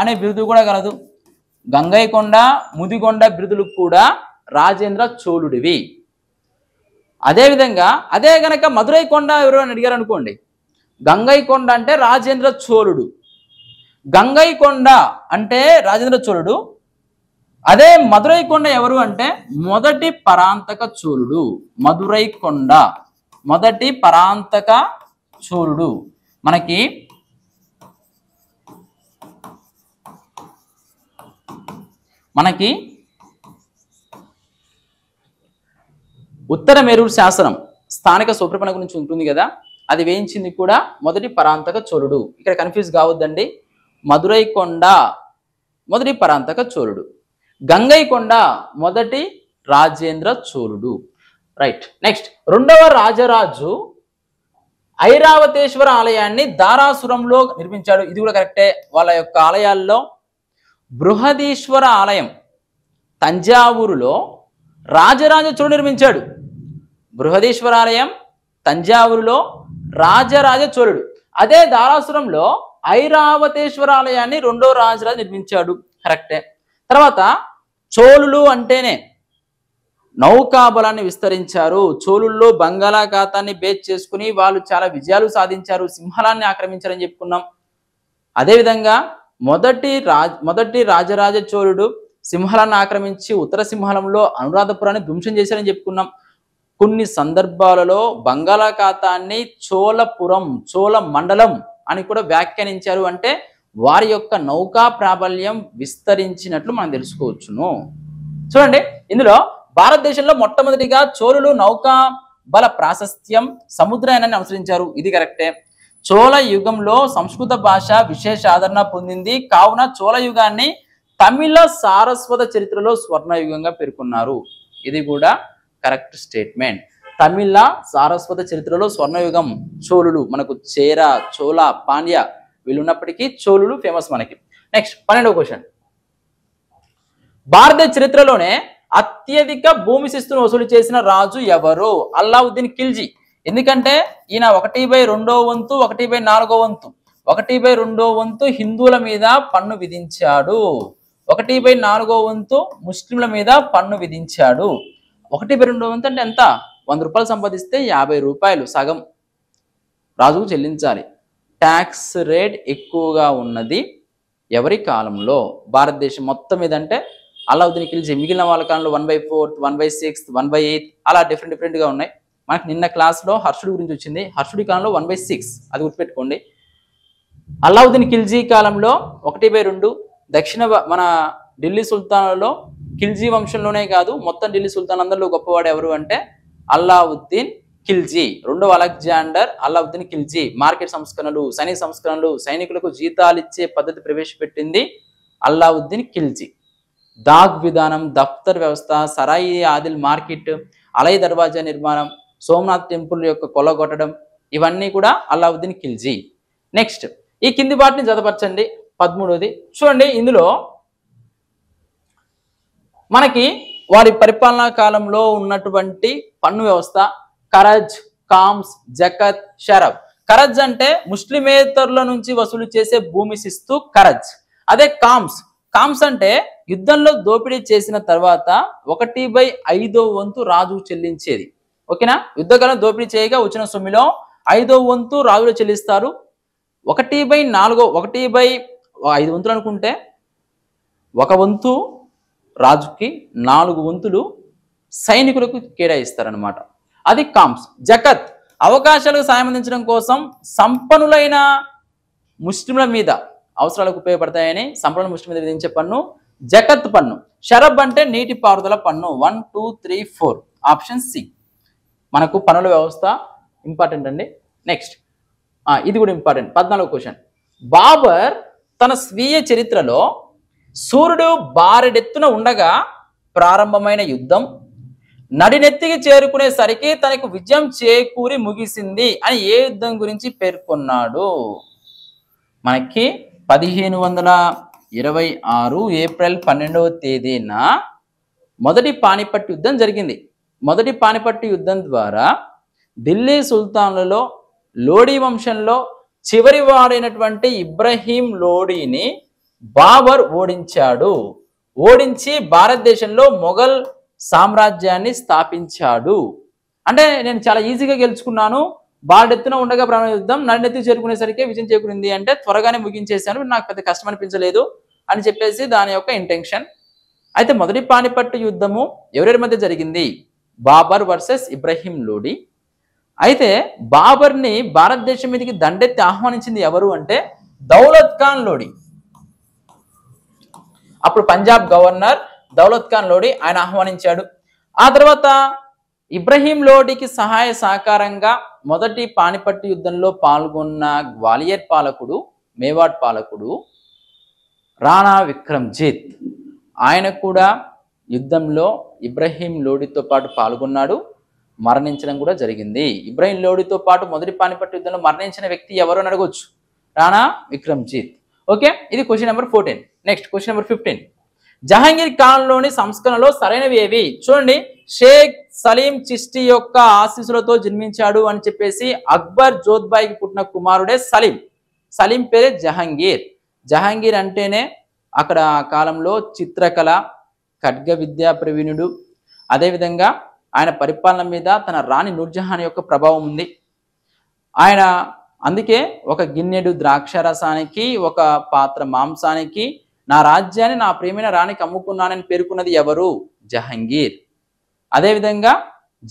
అనే బిరుదు కూడా కలదు గంగైకొండ ముదిగొండ బిరుదులు కూడా రాజేంద్ర చోళుడివి అదేవిధంగా అదే గనక మధురైకొండ అని అడిగారు అనుకోండి గంగైకొండ అంటే రాజేంద్ర చోళుడు గంగైకొండ అంటే రాజేంద్ర చోళుడు అదే మధురైకొండ ఎవరు అంటే మొదటి పరాంతక చోళుడు మధురైకొండ మొదటి పరాంతక చోళుడు మనకి మనకి ఉత్తర మేరూరు శాసనం స్థానిక సూప్రపణ గురించి ఉంటుంది కదా అది వేయించింది కూడా మొదటి పరాంతక చోళుడు ఇక్కడ కన్ఫ్యూజ్ కావద్దండి మధురై కొండ మొదటి పరాంతక చోళుడు గంగైకొండ మొదటి రాజేంద్ర చోళుడు రైట్ నెక్స్ట్ రెండవ రాజరాజు ఐరావతేశ్వర ఆలయాన్ని దారాసురంలో నిర్మించాడు ఇది కూడా కరెక్టే వాళ్ళ యొక్క ఆలయాల్లో బృహదీశ్వర ఆలయం తంజావూరులో రాజరాజ చోడు నిర్మించాడు బృహదీశ్వర ఆలయం తంజావూరులో రాజరాజ చోళుడు అదే ఐరావతేశ్వర ఐరావతేశ్వరాలయాన్ని రెండో రాజరాజు నిర్మించాడు కరెక్టే తర్వాత చోళులు అంటేనే నౌకాబలాన్ని విస్తరించారు చోళుల్లో బంగాళాఖాతాన్ని బేచ్ చేసుకుని వాళ్ళు చాలా విజయాలు సాధించారు సింహలాన్ని ఆక్రమించారని చెప్పుకున్నాం అదేవిధంగా మొదటి రాజ్ మొదటి రాజరాజ చోళుడు సింహలాన్ని ఆక్రమించి ఉత్తర సింహలంలో అనురాధపురాన్ని ధ్వంసం చేశారని చెప్పుకున్నాం కొన్ని సందర్భాలలో బంగాళాఖాతాన్ని చోళపురం చోళ మండలం అని కూడా వ్యాఖ్యానించారు అంటే వారి యొక్క నౌకా ప్రాబల్యం విస్తరించినట్లు మనం తెలుసుకోవచ్చును చూడండి ఇందులో భారతదేశంలో మొట్టమొదటిగా చోళులు నౌకా బల ప్రాశస్త్యం సముద్రయానాన్ని అనుసరించారు ఇది కరెక్టే చోళ యుగంలో సంస్కృత భాష విశేష ఆదరణ పొందింది కావున చోళ యుగాన్ని తమిళ సారస్వత చరిత్రలో స్వర్ణయుగంగా పేర్కొన్నారు ఇది కూడా కరెక్ట్ స్టేట్మెంట్ తమిళ సారస్వత చరిత్రలో స్వర్ణయుగం చోళులు మనకు చేర చోళ పాండ్య వీళ్ళున్నప్పటికీ చోళులు ఫేమస్ మనకి నెక్స్ట్ పన్నెండవ క్వశ్చన్ భారత చరిత్రలోనే అత్యధిక భూమి శిస్తును వసూలు చేసిన రాజు ఎవరు అల్లావుద్దీన్ ఖిల్జీ ఎందుకంటే ఈయన ఒకటి బై రెండో వంతు ఒకటి బై నాలుగో వంతు ఒకటి బై రెండో వంతు హిందువుల మీద పన్ను విధించాడు ఒకటి బై నాలుగో వంతు ముస్లింల మీద పన్ను విధించాడు ఒకటి బై రెండో వంతు అంటే ఎంత వంద రూపాయలు సంపాదిస్తే యాభై రూపాయలు సగం రాజుకు చెల్లించాలి ట్యాక్స్ రేట్ ఎక్కువగా ఉన్నది ఎవరి కాలంలో భారతదేశం మొత్తం ఏదంటే అల్లావుద్దీన్ కిల్జీ మిగిలిన వాళ్ళ కాలంలో one by fourth one by sixth one by eighth అలా డిఫరెంట్ డిఫరెంట్గా ఉన్నాయి మనకు నిన్న క్లాస్లో హర్షుడి గురించి వచ్చింది హర్షుడి కాలంలో వన్ బై సిక్స్ అది గుర్తుపెట్టుకోండి అల్లావుద్దీన్ ఖిల్జీ కాలంలో ఒకటి బై రెండు దక్షిణ మన ఢిల్లీ సుల్తాన్లో ఖిల్జీ వంశంలోనే కాదు మొత్తం ఢిల్లీ సుల్తాన్ అందరిలో గొప్పవాడు ఎవరు అంటే అల్లావుద్దీన్ ఖిల్జీ రెండవ అలెగ్జాండర్ అల్లావుద్దీన్ ఖిల్జీ మార్కెట్ సంస్కరణలు సైనిక సంస్కరణలు సైనికులకు జీతాలు ఇచ్చే పద్ధతి ప్రవేశపెట్టింది అల్లావుద్దీన్ ఖిల్జీ దాగ్ విధానం దఫ్తర్ వ్యవస్థ సరాయి ఆదిల్ మార్కెట్ అలయ దర్వాజా నిర్మాణం సోమనాథ్ టెంపుల్ యొక్క కొలగొట్టడం ఇవన్నీ కూడా అల్లావుద్దీన్ ఖిల్జీ నెక్స్ట్ ఈ కింది వాటిని జతపరచండి పదమూడోది చూడండి ఇందులో మనకి వారి పరిపాలనా కాలంలో ఉన్నటువంటి పన్ను వ్యవస్థ కరజ్ కామ్స్ జకత్ షరబ్ కరజ్ అంటే ముస్లిమేతరుల నుంచి వసూలు చేసే భూమి శిస్తు కరజ్ అదే కామ్స్ కామ్స్ అంటే యుద్ధంలో దోపిడీ చేసిన తర్వాత ఒకటి బై ఐదో వంతు రాజు చెల్లించేది ఓకేనా యుద్ధకాలం దోపిడీ చేయగా వచ్చిన సొమ్మిలో ఐదో వంతు రాజులు చెల్లిస్తారు ఒకటి బై నాలుగో ఒకటి బై ఐదు వంతులు అనుకుంటే ఒక వంతు రాజుకి నాలుగు వంతులు సైనికులకు కేటాయిస్తారనమాట అది కామ్స్ జకత్ అవకాశాలకు సాయం అందించడం కోసం సంపన్నులైన ముస్లింల మీద అవసరాలకు ఉపయోగపడతాయని సంపన్నుల ముస్లిం మీద విధించే పన్ను జకత్ పన్ను షరబ్ అంటే నీటి పారుదల పన్ను one two three four option C మనకు పన్నుల వ్యవస్థ ఇంపార్టెంట్ అండి నెక్స్ట్ ఇది కూడా ఇంపార్టెంట్ పద్నాలుగు క్వశ్చన్ బాబర్ తన స్వీయ చరిత్రలో సూర్యుడు బారెడెత్తున ఉండగా ప్రారంభమైన యుద్ధం నడినెత్తికి చేరుకునేసరికి తనకు విజయం చేకూరి ముగిసింది అని ఏ యుద్ధం గురించి పేర్కొన్నాడు మనకి పదిహేను వందల ఇరవై ఆరు ఏప్రిల్ పన్నెండవ తేదీన మొదటి పానిపట్టు యుద్ధం జరిగింది మొదటి పానిపట్టు యుద్ధం ద్వారా ఢిల్లీ సుల్తాన్లలో లోడీ వంశంలో చివరి వాడైనటువంటి ఇబ్రహీం లోడీని బాబర్ ఓడించాడు ఓడించి భారతదేశంలో మొఘల్ సామ్రాజ్యాన్ని స్థాపించాడు అంటే నేను చాలా ఈజీగా గెలుచుకున్నాను బాడెత్తున ఉండగా యుద్ధం నడినెత్తి చేరుకునేసరికి విజయం చేకూరింది అంటే త్వరగానే ముగించేశాను నాకు పెద్ద కష్టం అనిపించలేదు అని చెప్పేసి దాని యొక్క ఇంటెన్షన్ అయితే మొదటి పానిపట్టు యుద్ధము ఎవరెవరి మధ్య జరిగింది బాబర్ వర్సెస్ ఇబ్రహీం లోడి అయితే బాబర్ని భారతదేశం మీదకి దండెత్తి ఆహ్వానించింది ఎవరు అంటే దౌలత్ ఖాన్ లోడి అప్పుడు పంజాబ్ గవర్నర్ దౌలత్ ఖాన్ లోడి ఆయన ఆహ్వానించాడు ఆ తర్వాత ఇబ్రహీం లోడికి సహాయ సహకారంగా మొదటి పానిపట్టు యుద్ధంలో పాల్గొన్న గ్వాలియర్ పాలకుడు మేవాడ్ పాలకుడు రాణా విక్రమ్జీత్ ఆయన కూడా యుద్ధంలో ఇబ్రహీం లోడితో పాటు పాల్గొన్నాడు మరణించడం కూడా జరిగింది ఇబ్రహీం లోడితో పాటు మొదటి పానిపట్టు యుద్ధంలో మరణించిన వ్యక్తి ఎవరు అని అడగొచ్చు రాణా విక్రమ్జీత్ ఓకే ఇది question number fourteen next question number fifteen Jahangir ఖాన్లోని సంస్కరణలో సరైనవి ఏవి చూడండి షేక్ సలీం చిష్టి యొక్క ఆశీస్సులతో జన్మించాడు అని చెప్పేసి అక్బర్ జోధ్బాయికి పుట్టిన కుమారుడే సలీం సలీం పేరే జహాంగీర్ జహాంగీర్ అంటేనే అక్కడ కాలంలో చిత్రకళ ఖడ్గ విద్యా ప్రవీణుడు అదేవిధంగా ఆయన పరిపాలన మీద తన రాణి నూర్జహాన్ యొక్క ప్రభావం ఉంది ఆయన అందుకే ఒక గిన్నెడు ద్రాక్ష రసానికి ఒక పాత్ర మాంసానికి నా రాజ్యాన్ని నా ప్రేమైన రాణికి అమ్ముకున్నానని పేర్కొన్నది ఎవరు జహంగీర్ అదేవిధంగా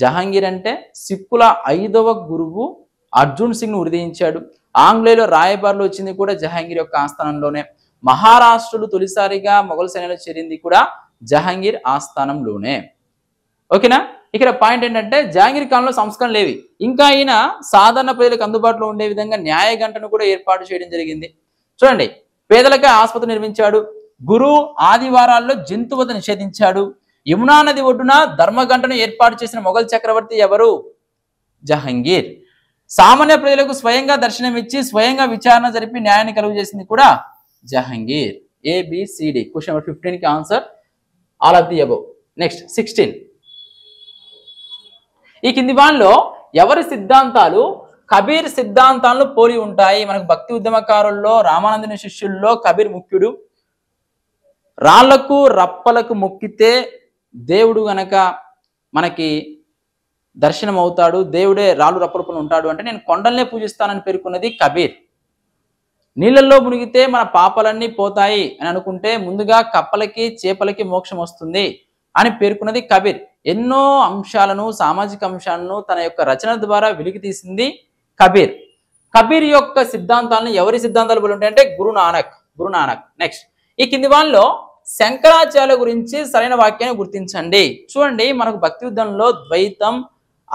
జహంగీర్ అంటే సిక్కుల ఐదవ గురువు అర్జున్ సింగ్ను ఉరిదించాడు ఆంగ్లేయులో రాయబారులు వచ్చింది కూడా జహంగీర్ యొక్క ఆస్థానంలోనే మహారాష్ట్రులు తొలిసారిగా మొఘల్ సైన్యంలో చేరింది కూడా జహంగీర్ ఆస్థానంలోనే ఓకేనా ఇక్కడ పాయింట్ ఏంటంటే జాంగీర్ ఖాన్లో సంస్కరణ లేవి ఇంకా ఈయన సాధారణ ప్రజలకు అందుబాటులో ఉండే విధంగా న్యాయ గంటను కూడా ఏర్పాటు చేయడం జరిగింది చూడండి పేదలకే ఆసుపత్రి నిర్మించాడు గురు ఆదివారాల్లో జంతువత నిషేధించాడు యమునా నది ఒడ్డున ధర్మగంటను ఏర్పాటు చేసిన మొఘల్ చక్రవర్తి ఎవరు జహంగీర్ సామాన్య ప్రజలకు స్వయంగా దర్శనమిచ్చి స్వయంగా విచారణ జరిపి న్యాయాన్ని కలుగు చేసింది కూడా జహంగీర్ ఏబిసిడి క్వశ్చన్ నెంబర్ కి answer all of the above next sixteen ఈ కింది బాణలో ఎవరి సిద్ధాంతాలు కబీర్ సిద్ధాంతాలను పోలి ఉంటాయి మనకు భక్తి ఉద్యమకారుల్లో రామానందుని శిష్యుల్లో కబీర్ ముఖ్యుడు రాళ్లకు రప్పలకు మొక్కితే దేవుడు గనక మనకి దర్శనం అవుతాడు దేవుడే రాళ్ళు రప్పరూపంలో ఉంటాడు అంటే నేను కొండల్నే పూజిస్తానని పేర్కొన్నది కబీర్ నీళ్ళల్లో మునిగితే మన పాపలన్నీ పోతాయి అని అనుకుంటే ముందుగా కప్పలకి చేపలకి మోక్షం వస్తుంది అని పేర్కొన్నది కబీర్ ఎన్నో అంశాలను సామాజిక అంశాలను తన యొక్క రచన ద్వారా వెలికి తీసింది కబీర్ కబీర్ యొక్క సిద్ధాంతాలను ఎవరి సిద్ధాంతాలు బలి ఉంటాయంటే గురునానక్ గురునానక్ నెక్స్ట్ ఈ కింది వాళ్ళలో శంకరాచార్య గురించి సరైన వాక్యాన్ని గుర్తించండి చూడండి మనకు భక్తి యుద్ధంలో ద్వైతం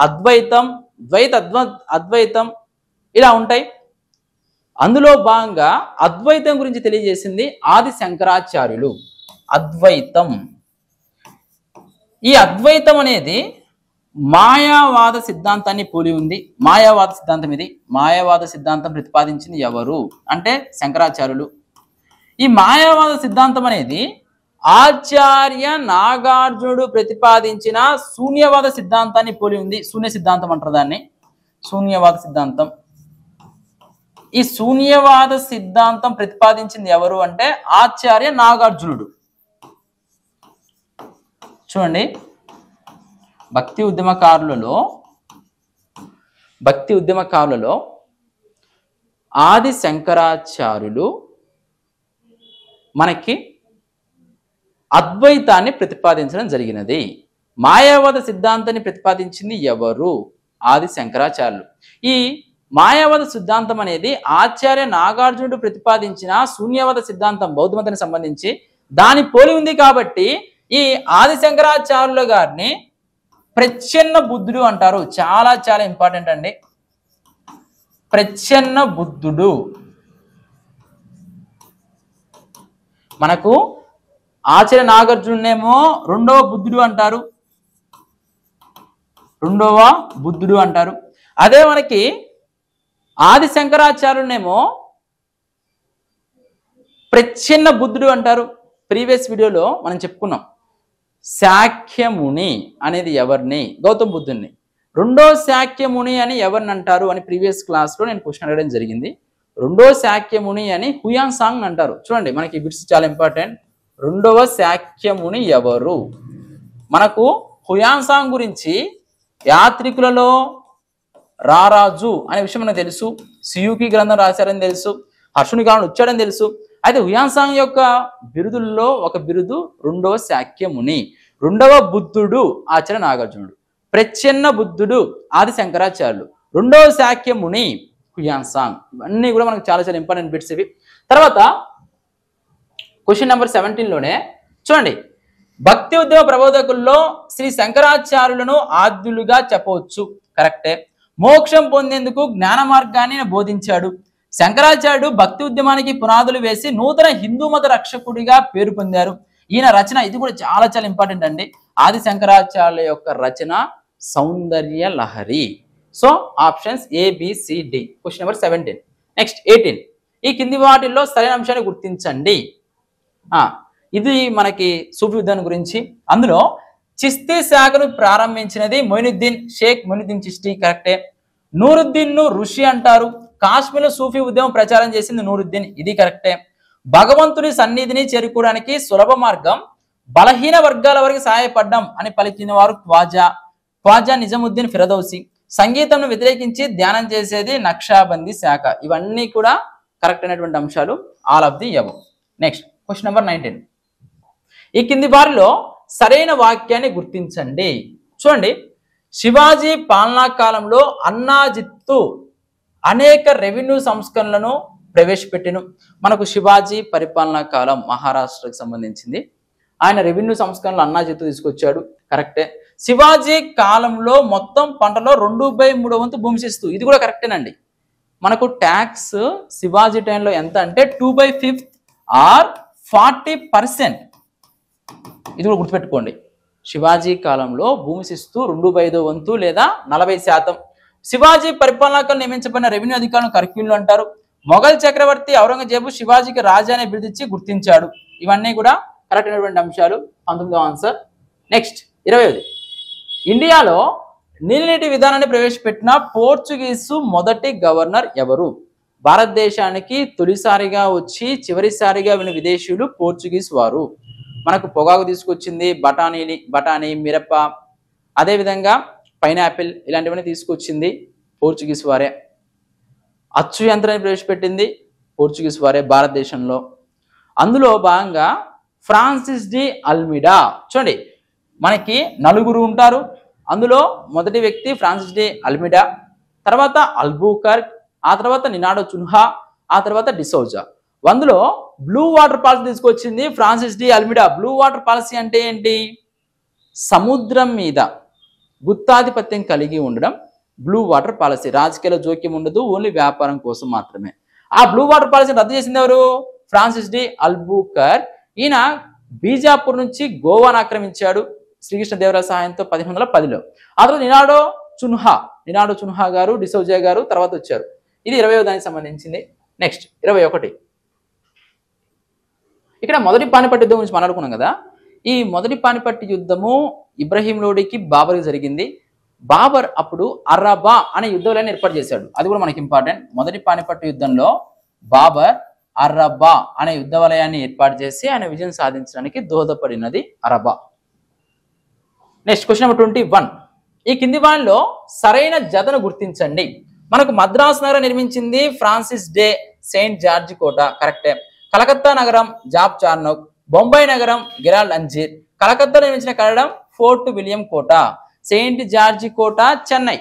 అద్వైతం ద్వైత అద్వ అద్వైతం ఇలా ఉంటాయి అందులో భాగంగా అద్వైతం గురించి తెలియజేసింది ఆది శంకరాచార్యులు అద్వైతం ఈ అద్వైతం అనేది మాయావాద సిద్ధాంతాన్ని పోలి ఉంది మాయావాద సిద్ధాంతం ఇది మాయావాద సిద్ధాంతం ప్రతిపాదించింది ఎవరు అంటే శంకరాచార్యులు ఈ మాయావాద సిద్ధాంతం అనేది ఆచార్య నాగార్జునుడు ప్రతిపాదించిన శూన్యవాద సిద్ధాంతాన్ని పోలి ఉంది శూన్య సిద్ధాంతం అంటారు దాన్ని శూన్యవాద సిద్ధాంతం ఈ శూన్యవాద సిద్ధాంతం ప్రతిపాదించింది ఎవరు అంటే ఆచార్య నాగార్జునుడు చూడండి భక్తి ఉద్యమకారులలో భక్తి ఉద్యమకారులలో ఆది శంకరాచార్యులు మనకి అద్వైతాన్ని ప్రతిపాదించడం జరిగినది మాయావాద సిద్ధాంతాన్ని ప్రతిపాదించింది ఎవరు ఆది శంకరాచార్యులు ఈ మాయావాద సిద్ధాంతం అనేది ఆచార్య నాగార్జునుడు ప్రతిపాదించిన శూన్యవాద సిద్ధాంతం బౌద్ధమతానికి సంబంధించి దాని పోలి ఉంది కాబట్టి ఈ ఆది శంకరాచార్యుల గారిని ప్రచ్ఛన్న బుద్ధుడు అంటారు చాలా చాలా ఇంపార్టెంట్ అండి ప్రచ్ఛన్న బుద్ధుడు మనకు ఆచార్య నాగార్జునేమో రెండవ బుద్ధుడు అంటారు రెండవ బుద్ధుడు అంటారు అదే మనకి ఆది శంకరాచార్యునేమో ప్రచ్ఛన్న బుద్ధుడు అంటారు ప్రీవియస్ వీడియోలో మనం చెప్పుకున్నాం శాఖ్యముని అనేది ఎవరిని గౌతమ బుద్ధుని రెండో శాఖ్యముని అని ఎవరిని అంటారు అని ప్రీవియస్ క్లాస్లో నేను క్వశ్చన్ అడగడం జరిగింది రెండో శాఖ్యముని అని హుయాన్ సాంగ్ అంటారు చూడండి మనకి బిట్స్ చాలా ఇంపార్టెంట్ రెండవ శాఖ్యముని ఎవరు మనకు హుయాన్ సాంగ్ గురించి యాత్రికులలో రారాజు అనే విషయం మనకు తెలుసు సియుకి గ్రంథం రాశారని తెలుసు హర్షుని కావాలని వచ్చాడని తెలుసు అయితే వ్యాసాంగ్ యొక్క బిరుదుల్లో ఒక బిరుదు రెండవ శాక్యముని రెండవ బుద్ధుడు ఆచార్య నాగార్జునుడు ప్రచ్ఛన్న బుద్ధుడు ఆది శంకరాచార్యులు రెండవ శాక్యముని హుయాన్సాంగ్ అన్నీ కూడా మనకు చాలా చాలా ఇంపార్టెంట్ బిట్స్ ఇవి తర్వాత క్వశ్చన్ నెంబర్ సెవెంటీన్లోనే చూడండి భక్తి ఉద్యమ ప్రబోధకుల్లో శ్రీ శంకరాచార్యులను ఆద్యులుగా చెప్పవచ్చు కరెక్టే మోక్షం పొందేందుకు జ్ఞాన మార్గాన్ని బోధించాడు శంకరాచార్యుడు భక్తి ఉద్యమానికి పునాదులు వేసి నూతన హిందూ మత రక్షకుడిగా పేరు పొందారు ఈయన రచన ఇది కూడా చాలా చాలా ఇంపార్టెంట్ అండి ఆది శంకరాచార్యుల యొక్క రచన Saundarya Lahari so options ABCD question number seventeen next eighteen ఈ కింది వాటిల్లో సరైన అంశాన్ని గుర్తించండి ఇది మనకి సూఫీ గురించి అందులో చిస్తీ శాఖను ప్రారంభించినది మొయినుద్దీన్ షేక్ మొయినుద్దీన్ చిస్టీ కరెక్టే నూరుద్దీన్ను ఋషి అంటారు కాశ్మీర్ సూఫీ ఉద్యమం ప్రచారం చేసింది నూరుద్దీన్ ఇది కరెక్టే భగవంతుని సన్నిధిని చేరుకోవడానికి సులభ మార్గం బలహీన వర్గాల వరకు సహాయపడ్డం అని పలికిన వారు ఖ్వాజా ఖ్వాజా నిజాముద్దీన్ ఫిరదౌసి సంగీతంను వ్యతిరేకించి ధ్యానం చేసేది నక్షాబందీ శాఖ ఇవన్నీ కూడా కరెక్ట్ అయినటువంటి అంశాలు all of the above next question number nineteen ఈ కింది వారిలో సరైన వాక్యాన్ని గుర్తించండి చూడండి శివాజీ పాలనా కాలంలో అన్నాజిత్తు అనేక రెవెన్యూ సంస్కరణలను ప్రవేశపెట్టిను మనకు శివాజీ పరిపాలనా కాలం మహారాష్ట్రకు సంబంధించింది ఆయన రెవెన్యూ సంస్కరణలు అన్నా చేతు తీసుకొచ్చాడు కరెక్టే శివాజీ కాలంలో మొత్తం పంటలో రెండు బై మూడు వంతు భూమిశిస్తూ ఇది కూడా కరెక్టేనండి మనకు ట్యాక్స్ శివాజీ టైంలో ఎంత అంటే two by fifth or forty percent ఇది కూడా గుర్తుపెట్టుకోండి శివాజీ కాలంలో భూమిశిస్తూ రెండు బై ఐదో వంతు లేదా నలభై శాతం శివాజీ పరిపాలనకు నియమించబడిన రెవెన్యూ అధికారులను కర్ఫ్యూలు అంటారు మొఘల్ చక్రవర్తి ఔరంగజేబు శివాజీకి రాజాని బిరుదిచ్చి గుర్తించాడు ఇవన్నీ కూడా కరెక్ట్ అయినటువంటి అంశాలు పంతొమ్మిదవ ఆన్సర్ నెక్స్ట్ ఇరవై ఇండియాలో నీలినీటి విధానాన్ని ప్రవేశపెట్టిన పోర్చుగీసు మొదటి గవర్నర్ ఎవరు భారతదేశానికి తొలిసారిగా వచ్చి చివరిసారిగా విని విదేశీయులు పోర్చుగీస్ వారు మనకు పొగాకు తీసుకొచ్చింది బఠానీని బఠానీ మిరప అదేవిధంగా పైనాపిల్ ఇలాంటివన్నీ తీసుకొచ్చింది పోర్చుగీస్ వారే అచ్చు యంత్రాన్ని ప్రవేశపెట్టింది పోర్చుగీస్ వారే భారతదేశంలో అందులో భాగంగా ఫ్రాన్సిస్ డి అల్మిడా చూడండి మనకి నలుగురు ఉంటారు అందులో మొదటి వ్యక్తి ఫ్రాన్సిస్ డి అల్మిడా తర్వాత అల్బూకర్ ఆ తర్వాత నినాడో చున్హా ఆ తర్వాత డిసౌజా అందులో బ్లూ వాటర్ పాలసీ తీసుకొచ్చింది Francis de Almeida blue water policy అంటే ఏంటి సముద్రం మీద గుత్తాధిపత్యం కలిగి ఉండడం బ్లూ వాటర్ పాలసీ రాజకీయాల జోక్యం ఉండదు ఓన్లీ వ్యాపారం కోసం మాత్రమే ఆ బ్లూ వాటర్ పాలసీని రద్దు చేసింది ఎవరు ఫ్రాన్సిస్ డి అల్బుకర్ ఈయన బీజాపూర్ నుంచి గోవాను ఆక్రమించాడు శ్రీకృష్ణదేవరాయ సహాయంతో పదిహేను వందల పదిలో ఆ తర్వాత నినాడో చున్హా నినాడో చున్హా గారు డిసౌజా గారు తర్వాత వచ్చారు ఇది ఇరవై దానికి సంబంధించింది నెక్స్ట్ ఇరవై ఒకటి ఇక్కడ మొదటి పానిపట్టు యుద్ధం గురించి మాట్లాడుకున్నాం కదా ఈ మొదటి పానిపట్టి యుద్ధము ఇబ్రహీం లోడికి బాబర్ జరిగింది బాబర్ అప్పుడు అర్రాబా అనే యుద్ధం ఏర్పాటు చేశాడు అది కూడా మనకి ఇంపార్టెంట్ మొదటి పానిపట్టు యుద్ధంలో బాబర్ అర్రబా అనే యుద్ధ వలయాన్ని ఏర్పాటు చేసి ఆయన విజయం సాధించడానికి దోహదపడినది అరబా next question number twenty one ఈ కింది వాళ్ళలో సరైన జతను గుర్తించండి మనకు మద్రాసు నగరం నిర్మించింది ఫ్రాన్సిస్ డే సెయింట్ జార్జ్ కోట కరెక్టే కలకత్తా నగరం జాబ్ చార్నోక్ బొంబాయి నగరం గిరాల్ అంజీర్ కలకత్తా నిర్మించిన కట్టడం ఫోర్ట్ విలియం కోట సెయింట్ జార్జి కోట చెన్నై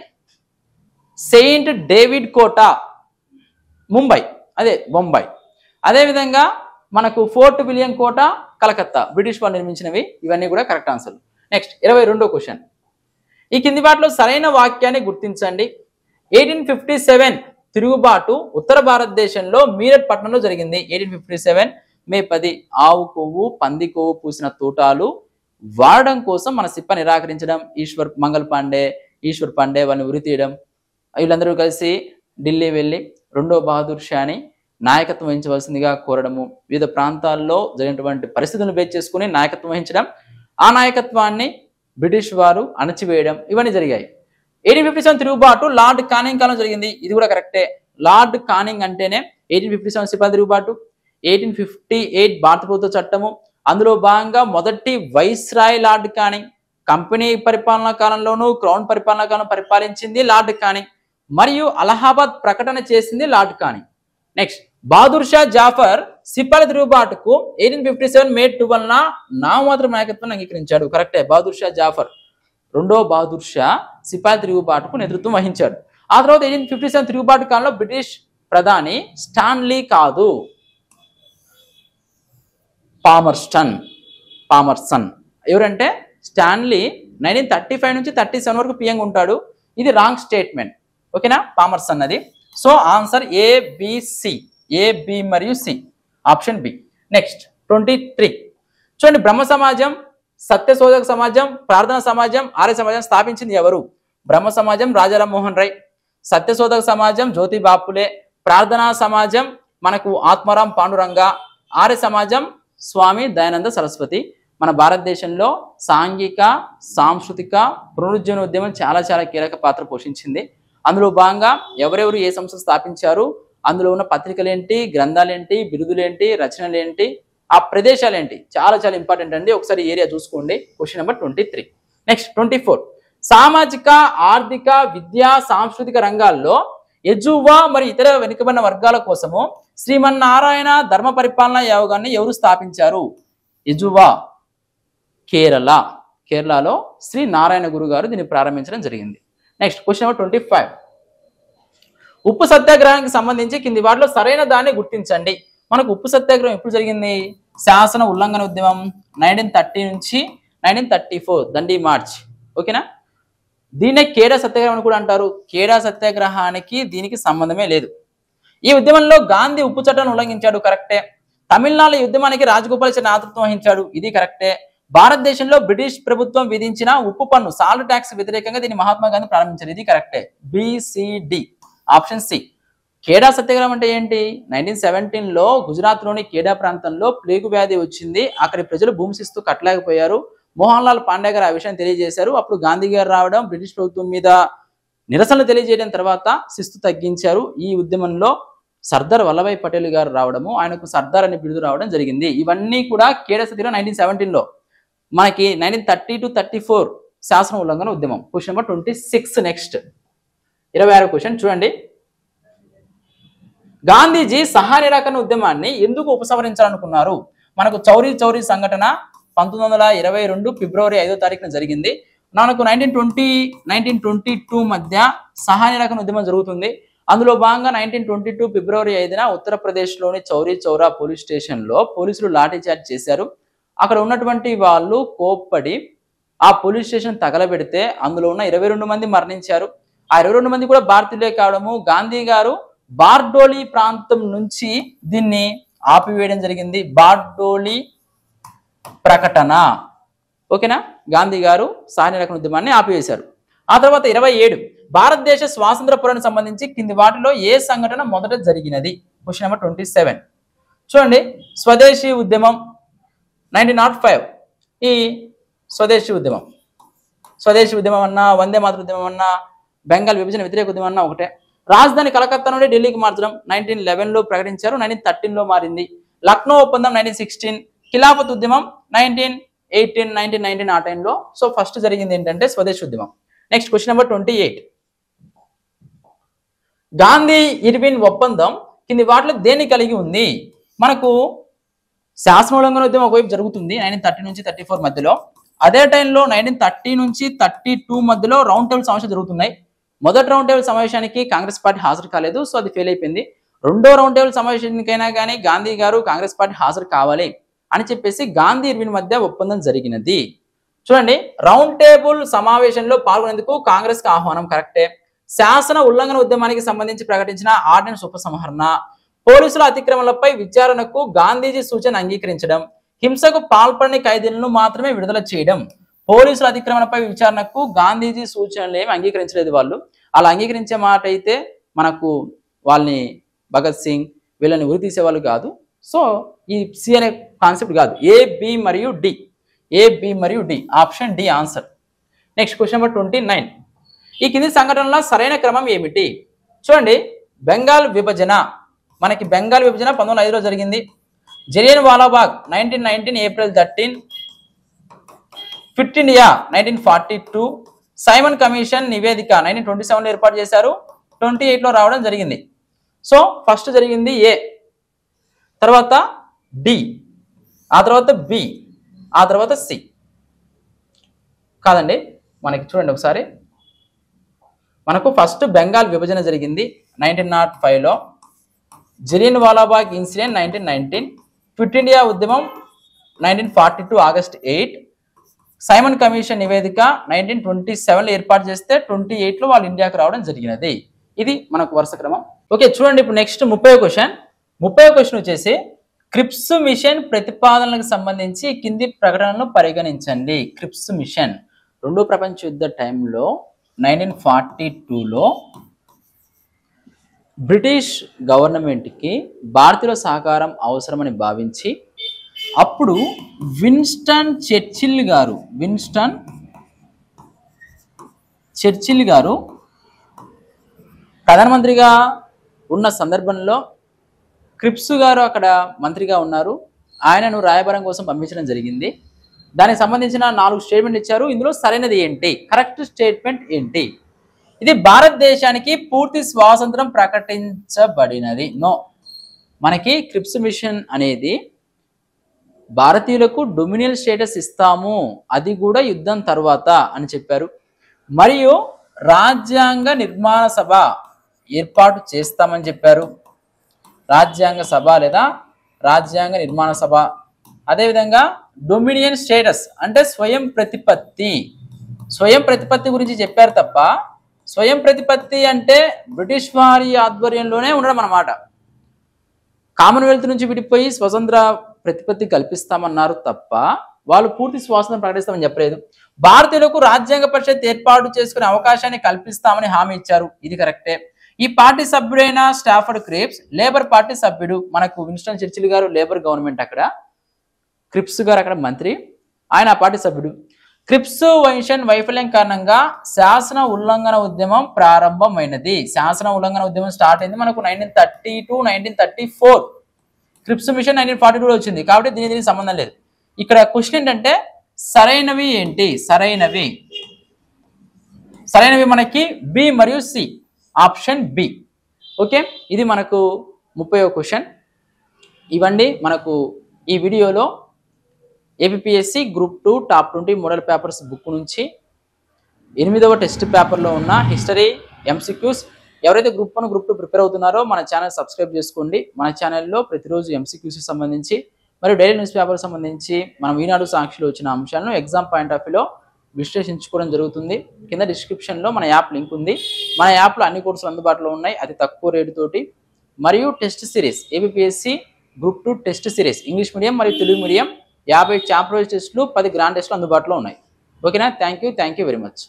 సెయింట్ డేవిడ్ కోట ముంబై అదే బొంబాయి అదేవిధంగా మనకు ఫోర్ట్ విలియం కోట కలకత్తా బ్రిటిష్ వాళ్ళు నిర్మించినవి ఇవన్నీ కూడా కరెక్ట్ ఆన్సర్లు నెక్స్ట్ ఇరవై రెండో క్వశ్చన్ ఈ కింది వాటిలో సరైన వాక్యాన్ని గుర్తించండి ఎయిటీన్ ఫిఫ్టీ సెవెన్ తిరుగుబాటు ఉత్తర భారతదేశంలో మీరట్ పట్టణంలో జరిగింది ఎయిటీన్ ఫిఫ్టీ సెవెన్ మే పది ఆవు కొవ్వు పంది కొవ్వు పూసిన తూటాలు వాడడం కోసం మన సిప్ప నిరాకరించడం ఈశ్వర్ మంగళ పాండే ఈశ్వర్ పాండే వాళ్ళని ఉరి తీయడం వీళ్ళందరూ కలిసి ఢిల్లీ వెళ్ళి రెండో బహదూర్ షాని నాయకత్వం వహించవలసిందిగా కోరడము వివిధ ప్రాంతాల్లో జరిగినటువంటి పరిస్థితులను బేచ్ చేసుకుని నాయకత్వం వహించడం ఆ నాయకత్వాన్ని బ్రిటిష్ వారు అణచివేయడం ఇవన్నీ జరిగాయి ఎయిటీన్ ఫిఫ్టీ సెవెన్ తిరుగుబాటు లార్డ్ కానింగ్ కాలం జరిగింది ఇది కూడా కరెక్టే లార్డ్ కానింగ్ అంటేనే ఎయిటీన్ ఫిఫ్టీ సెవెన్ సిపాయి తిరుగుబాటు ఎయిటీన్ ఫిఫ్టీ ఎయిట్ భారత ప్రభుత్వ చట్టము అందులో భాగంగా మొదటి వైస్రాయ్ లార్డ్ కానీ కంపెనీ పరిపాలనా కాలంలోనూ క్రౌన్ పరిపాలనా కాలం పరిపాలించింది లార్డ్ కానీ మరియు అలహాబాద్ ప్రకటన చేసింది లార్డ్ కానీ నెక్స్ట్ బహదూర్ షా జాఫర్ సిపాయి తిరుగుబాటుకు eighteen fifty seven May two టువెల్న నామమాత్ర నాయకత్వం అంగీకరించాడు కరెక్టే బహదూర్ షా జాఫర్ రెండో బహదూర్ షా సిపాయి తిరుగుబాటుకు నేతృత్వం వహించాడు ఆ తర్వాత ఎయిటీన్ ఫిఫ్టీ సెవెన్ తిరుగుబాటు కాలంలో బ్రిటిష్ ప్రధాని స్టాన్లీ కాదు పామర్స్టన్ పామర్సన్ ఎవరంటే స్టాన్లీ నైన్టీన్ థర్టీ ఫైవ్ నుంచి థర్టీ సెవెన్ వరకు పిఎంగా ఉంటాడు ఇది రాంగ్ స్టేట్మెంట్ ఓకేనా పామర్సన్ అది సో ఆన్సర్ ఏబిసి ఏబి మరియు C option B next twenty three చూడండి బ్రహ్మ సమాజం సత్యశోధక సమాజం ప్రార్థన సమాజం ఆర్య సమాజం స్థాపించింది ఎవరు బ్రహ్మ సమాజం రాజారామ్మోహన్ రాయ్ శోధక సమాజం జ్యోతి బాపులే ప్రార్థనా సమాజం మనకు ఆత్మరాం పాండురంగ ఆర్య సమాజం స్వామి దయానంద సరస్వతి మన భారతదేశంలో సాంఘిక సాంస్కృతిక పునరుజ్జనోద్యమం చాలా చాలా కీలక పాత్ర పోషించింది అందులో భాగంగా ఎవరెవరు ఏ సంస్థ స్థాపించారు అందులో ఉన్న పత్రికలేంటి గ్రంథాలేంటి బిరుదులేంటి రచనలేంటి ఆ ప్రదేశాలేంటి చాలా చాలా ఇంపార్టెంట్ అండి ఒకసారి ఏరియా చూసుకోండి question number twenty next twenty సామాజిక ఆర్థిక విద్యా సాంస్కృతిక రంగాల్లో యజువా మరి ఇతర వెనుకబడిన వర్గాల కోసము శ్రీమన్నారాయణ ధర్మ పరిపాలనా యోగాన్ని ఎవరు స్థాపించారు యజువా కేరళ కేరళలో శ్రీ నారాయణ గురు గారు దీన్ని ప్రారంభించడం జరిగింది next question number twenty five ఉప్పు సత్యాగ్రహానికి సంబంధించి కింది వాటిలో సరైన దాన్ని గుర్తించండి మనకు ఉప్పు సత్యాగ్రహం ఎప్పుడు జరిగింది శాసన ఉల్లంఘన ఉద్యమం నైన్టీన్ థర్టీ నుంచి nineteen thirty four Dandi march ఓకేనా దీన్నే కేడా సత్యాగ్రహం అని కూడా అంటారు కేడా సత్యాగ్రహానికి దీనికి సంబంధమే లేదు ఈ ఉద్యమంలో గాంధీ ఉప్పు చట్టాన్ని ఉల్లంఘించాడు కరెక్టే తమిళనాడు ఉద్యమానికి రాజగోపాలచారి నేతృత్వం వహించాడు ఇది కరెక్టే భారతదేశంలో బ్రిటిష్ ప్రభుత్వం విధించిన ఉప్పు పన్ను సాల్ట్ ట్యాక్స్ వ్యతిరేకంగా దీన్ని మహాత్మా గాంధీ ప్రారంభించారు ఇది కరెక్టే బిసిడి ఆప్షన్ సి కేడా సత్యాగ్రహం అంటే ఏంటి నైన్టీన్ లో గుజరాత్ లోని కేడా ప్రాంతంలో ప్లేగు వ్యాధి వచ్చింది అక్కడి ప్రజలు భూమిశిస్తూ కట్టలేకపోయారు మోహన్ లాల్ పాండే గారు ఆ విషయం తెలియజేశారు అప్పుడు గాంధీ గారు రావడం బ్రిటిష్ ప్రభుత్వం మీద నిరసనలు తెలియజేయడం తర్వాత శిస్తు తగ్గించారు ఈ ఉద్యమంలో సర్దార్ వల్లభాయ్ పటేల్ గారు రావడము ఆయనకు సర్దార్ అనే బిరుదు రావడం జరిగింది ఇవన్నీ కూడా కేడసతిలో నైన్టీన్ సెవెంటీన్లో మనకి nineteen thirty to thirty four శాసన ఉల్లంఘన ఉద్యమం question number twenty six next ఇరవై ఆరు క్వశ్చన్ చూడండి గాంధీజీ సహా నిరాకరణ ఉద్యమాన్ని ఎందుకు ఉపసంహరించాలనుకున్నారు మనకు చౌరీ చౌరీ సంఘటన పంతొమ్మిది వందల ఇరవై రెండు ఫిబ్రవరి ఐదో తారీఖున జరిగింది మనకు nineteen twenty nineteen twenty two మధ్య సహా నిరాకరణ ఉద్యమం జరుగుతుంది అందులో భాగంగా నైన్టీన్ ట్వంటీ టూ ఫిబ్రవరి ఐదున ఉత్తరప్రదేశ్లోని చౌరీ చౌరా పోలీస్ స్టేషన్లో పోలీసులు లాఠీచార్జ్ చేశారు అక్కడ ఉన్నటువంటి వాళ్ళు కోప్పడి ఆ పోలీస్ స్టేషన్ తగలబెడితే అందులో ఉన్న ఇరవై రెండు మంది మరణించారు ఆ ఇరవై రెండు మంది కూడా భారతీయులే కావడము గాంధీ గారు బార్డోలి ప్రాంతం నుంచి దీన్ని ఆపివేయడం జరిగింది బార్డోలి ప్రకటన ఓకేనా గాంధీ గారు సహాయ రకం ఉద్యమాన్ని ఆపివేశారు ఆ తర్వాత ఇరవై ఏడు భారతదేశ స్వాతంత్ర పోరాటం సంబంధించి కింది వాటిలో ఏ సంఘటన మొదట జరిగినది క్వశ్చన్ నెంబర్ ట్వంటీ సెవెన్ చూడండి స్వదేశీ ఉద్యమం నైన్టీన్ నాట్ ఫైవ్ ఈ స్వదేశీ ఉద్యమం స్వదేశీ ఉద్యమం అన్నా వందే మాతృ ఉద్యమం అన్నా బెంగాల్ విభజన వ్యతిరేక ఉద్యమం అన్నా ఒకటే రాజధాని కలకత్తా నుండి ఢిల్లీకి మార్చడం నైన్టీన్ లెవెన్లో ప్రకటించారు నైన్టీన్ థర్టీన్లో మారింది లక్నో ఒప్పందం నైన్టీన్ సిక్స్టీన్ ఖిలాపత్ ఉద్యమం నైన్టీన్ ఎయిటీన్ నైన్టీన్ నైన్టీన్ ఆ టైంలో సో ఫస్ట్ జరిగింది ఏంటంటే స్వదేశీ ఉద్యమం next question number twenty eight Gandhi Irwin ఒప్పందం కింది వాటిలో దేన్ని కలిగి ఉంది మనకు ఉల్లంఘన ఉద్యమం ఒకవైపు జరుగుతుంది నైన్టీన్ థర్టీ నుంచి థర్టీ ఫోర్ మధ్యలో అదే టైంలో నైన్టీన్ థర్టీ నుంచి థర్టీ టూ మధ్యలో రౌండ్ టేబుల్ సమావేశాలు జరుగుతున్నాయి మొదటి రౌండ్ టేబుల్ సమావేశానికి కాంగ్రెస్ పార్టీ హాజరు కాలేదు సో అది ఫెయిల్ అయిపోయింది రెండో రౌండ్ టేబుల్ సమావేశానికైనా కానీ గాంధీ గారు కాంగ్రెస్ పార్టీ హాజరు కావాలి అని చెప్పేసి గాంధీ ఇర్విన్ మధ్య ఒప్పందం జరిగినది చూడండి రౌండ్ టేబుల్ సమావేశంలో పాల్గొనేందుకు కాంగ్రెస్ కు ఆహ్వానం కరెక్టే శాసన ఉల్లంఘన ఉద్యమానికి సంబంధించి ప్రకటించిన ఆర్డినెన్స్ ఉపసంహరణ పోలీసుల అతిక్రమణలపై విచారణకు గాంధీజీ సూచన అంగీకరించడం హింసకు పాల్పడిన ఖైదీలను మాత్రమే విడుదల చేయడం పోలీసుల అతిక్రమణపై విచారణకు గాంధీజీ సూచనలు ఏమి అంగీకరించలేదు వాళ్ళు అలా అంగీకరించే మాట అయితే మనకు వాళ్ళని భగత్ సింగ్ వీళ్ళని ఉరి తీసేవాళ్ళు కాదు సో ఈ సి అనే కాన్సెప్ట్ కాదు ఏ బి మరియు డి ఏ బి మరియు D option D answer next question number twenty nine ఈ కింది సంఘటనలో సరైన క్రమం ఏమిటి చూడండి బెంగాల్ విభజన మనకి బెంగాల్ విభజన పంతొమ్మిది ఐదులో జరిగింది Jallian Walabagh nineteen nineteen April thirteen fifth India nineteen forty two Simon Commission నివేదిక నైన్టీన్ ట్వంటీ సెవెన్లో ఏర్పాటు చేశారు ట్వంటీ ఎయిట్లో రావడం జరిగింది సో ఫస్ట్ జరిగింది ఏ తర్వాత డి ఆ తర్వాత బి ఆ తర్వాత సి కాదండి మనకి చూడండి ఒకసారి మనకు ఫస్ట్ బెంగాల్ విభజన జరిగింది నైన్టీన్ నాట్ ఫైవ్లో Jallian Walabagh incident nineteen nineteen quit India ఉద్యమం nineteen forty two August eight Simon Commission నివేదిక నైన్టీన్ ట్వంటీ సెవెన్లో ఏర్పాటు చేస్తే ట్వంటీ ఎయిట్లో వాళ్ళు ఇండియాకు రావడం జరిగినది ఇది మనకు వరుస క్రమం ఓకే చూడండి ఇప్పుడు నెక్స్ట్ ముప్పై క్వశ్చన్ ముప్పై క్వశ్చన్ వచ్చేసి క్రిప్స్ మిషన్ ప్రతిపాదనలకు సంబంధించి కింది ప్రకటనలు పరిగణించండి క్రిప్స్ మిషన్ రెండో ప్రపంచ యుద్ధ టైంలో నైన్టీన్ ఫార్టీ టూలో బ్రిటిష్ గవర్నమెంట్కి భారతీయుల సహకారం అవసరమని భావించి అప్పుడు విన్స్టన్ చర్చిల్ గారు విన్స్టన్ చర్చిల్ గారు ప్రధానమంత్రిగా ఉన్న సందర్భంలో క్రిప్స్ గారు అక్కడ మంత్రిగా ఉన్నారు ఆయనను రాయబారం కోసం పంపించడం జరిగింది దానికి సంబంధించిన నాలుగు స్టేట్మెంట్ ఇచ్చారు ఇందులో సరైనది ఏంటి కరెక్ట్ స్టేట్మెంట్ ఏంటి ఇది భారతదేశానికి పూర్తి స్వాతంత్రం ప్రకటించబడినది నో మనకి క్రిప్స్ మిషన్ అనేది భారతీయులకు డొమినియల్ స్టేటస్ ఇస్తాము అది కూడా యుద్ధం తర్వాత అని చెప్పారు మరియు రాజ్యాంగ నిర్మాణ సభ ఏర్పాటు చేస్తామని చెప్పారు రాజ్యాంగ సభ లేదా రాజ్యాంగ నిర్మాణ సభ అదేవిధంగా డొమినియన్ స్టేటస్ అంటే స్వయం ప్రతిపత్తి స్వయం ప్రతిపత్తి గురించి చెప్పారు తప్ప స్వయం ప్రతిపత్తి అంటే బ్రిటిష్ వారి ఆధ్వర్యంలోనే ఉండడం అన్నమాట కామన్వెల్త్ నుంచి విడిపోయి స్వతంత్ర ప్రతిపత్తి కల్పిస్తామన్నారు తప్ప వాళ్ళు పూర్తి స్వాతంత్రం ప్రకటిస్తామని చెప్పలేదు భారతీయులకు రాజ్యాంగ పరిషత్ ఏర్పాటు చేసుకునే అవకాశాన్ని కల్పిస్తామని హామీ ఇచ్చారు ఇది కరెక్టే ఈ పార్టీ సభ్యుడైన స్టాఫర్డ్ క్రిప్స్ లేబర్ పార్టీ సభ్యుడు మనకు విన్స్టన్ చర్చిల్ గారు లేబర్ గవర్నమెంట్ అక్కడ క్రిప్స్ గారు అక్కడ మంత్రి ఆయన ఆ పార్టీ సభ్యుడు క్రిప్స్ వైషన్ వైఫల్యం కారణంగా శాసన ఉల్లంఘన ఉద్యమం ప్రారంభమైనది శాసన ఉల్లంఘన ఉద్యమం స్టార్ట్ అయింది మనకు nineteen thirty to nineteen thirty four Cripps mission nineteen forty two వచ్చింది కాబట్టి దీని దీనికి సంబంధం లేదు ఇక్కడ క్వశ్చన్ ఏంటంటే సరైనవి ఏంటి సరైనవి సరైనవి మనకి బి మరియు సి ఆప్షన్ బి ఓకే ఇది మనకు ముప్పై క్వశ్చన్ ఇవ్వండి మనకు ఈ వీడియోలో APSC group two top twenty model papers book నుంచి ఎనిమిదవ టెస్ట్ పేపర్లో ఉన్న హిస్టరీ ఎంసీక్యూస్ ఎవరైతే group one group two prepare అవుతున్నారో మన ఛానల్ సబ్స్క్రైబ్ చేసుకోండి మన ఛానల్లో ప్రతిరోజు ఎంసీక్యూస్కి సంబంధించి మరియు డైలీ న్యూస్ పేపర్కి సంబంధించి మనం ఈనాడు సాక్షిలో వచ్చిన అంశాలను ఎగ్జామ్ పాయింట్ ఆఫ్ వ్యూలో విశ్లేషించుకోవడం జరుగుతుంది కింద డిస్క్రిప్షన్లో మన యాప్ లింక్ ఉంది మన యాప్లో అన్ని కోర్సులు అందుబాటులో ఉన్నాయి అతి తక్కువ రేటుతోటి మరియు test series ABPSC group two test series English medium మరియు తెలుగు మీడియం యాభై చాప్టర్ టెస్టులు పది గ్రాండ్ టెస్టులు అందుబాటులో ఉన్నాయి ఓకేనా thank you thank you very much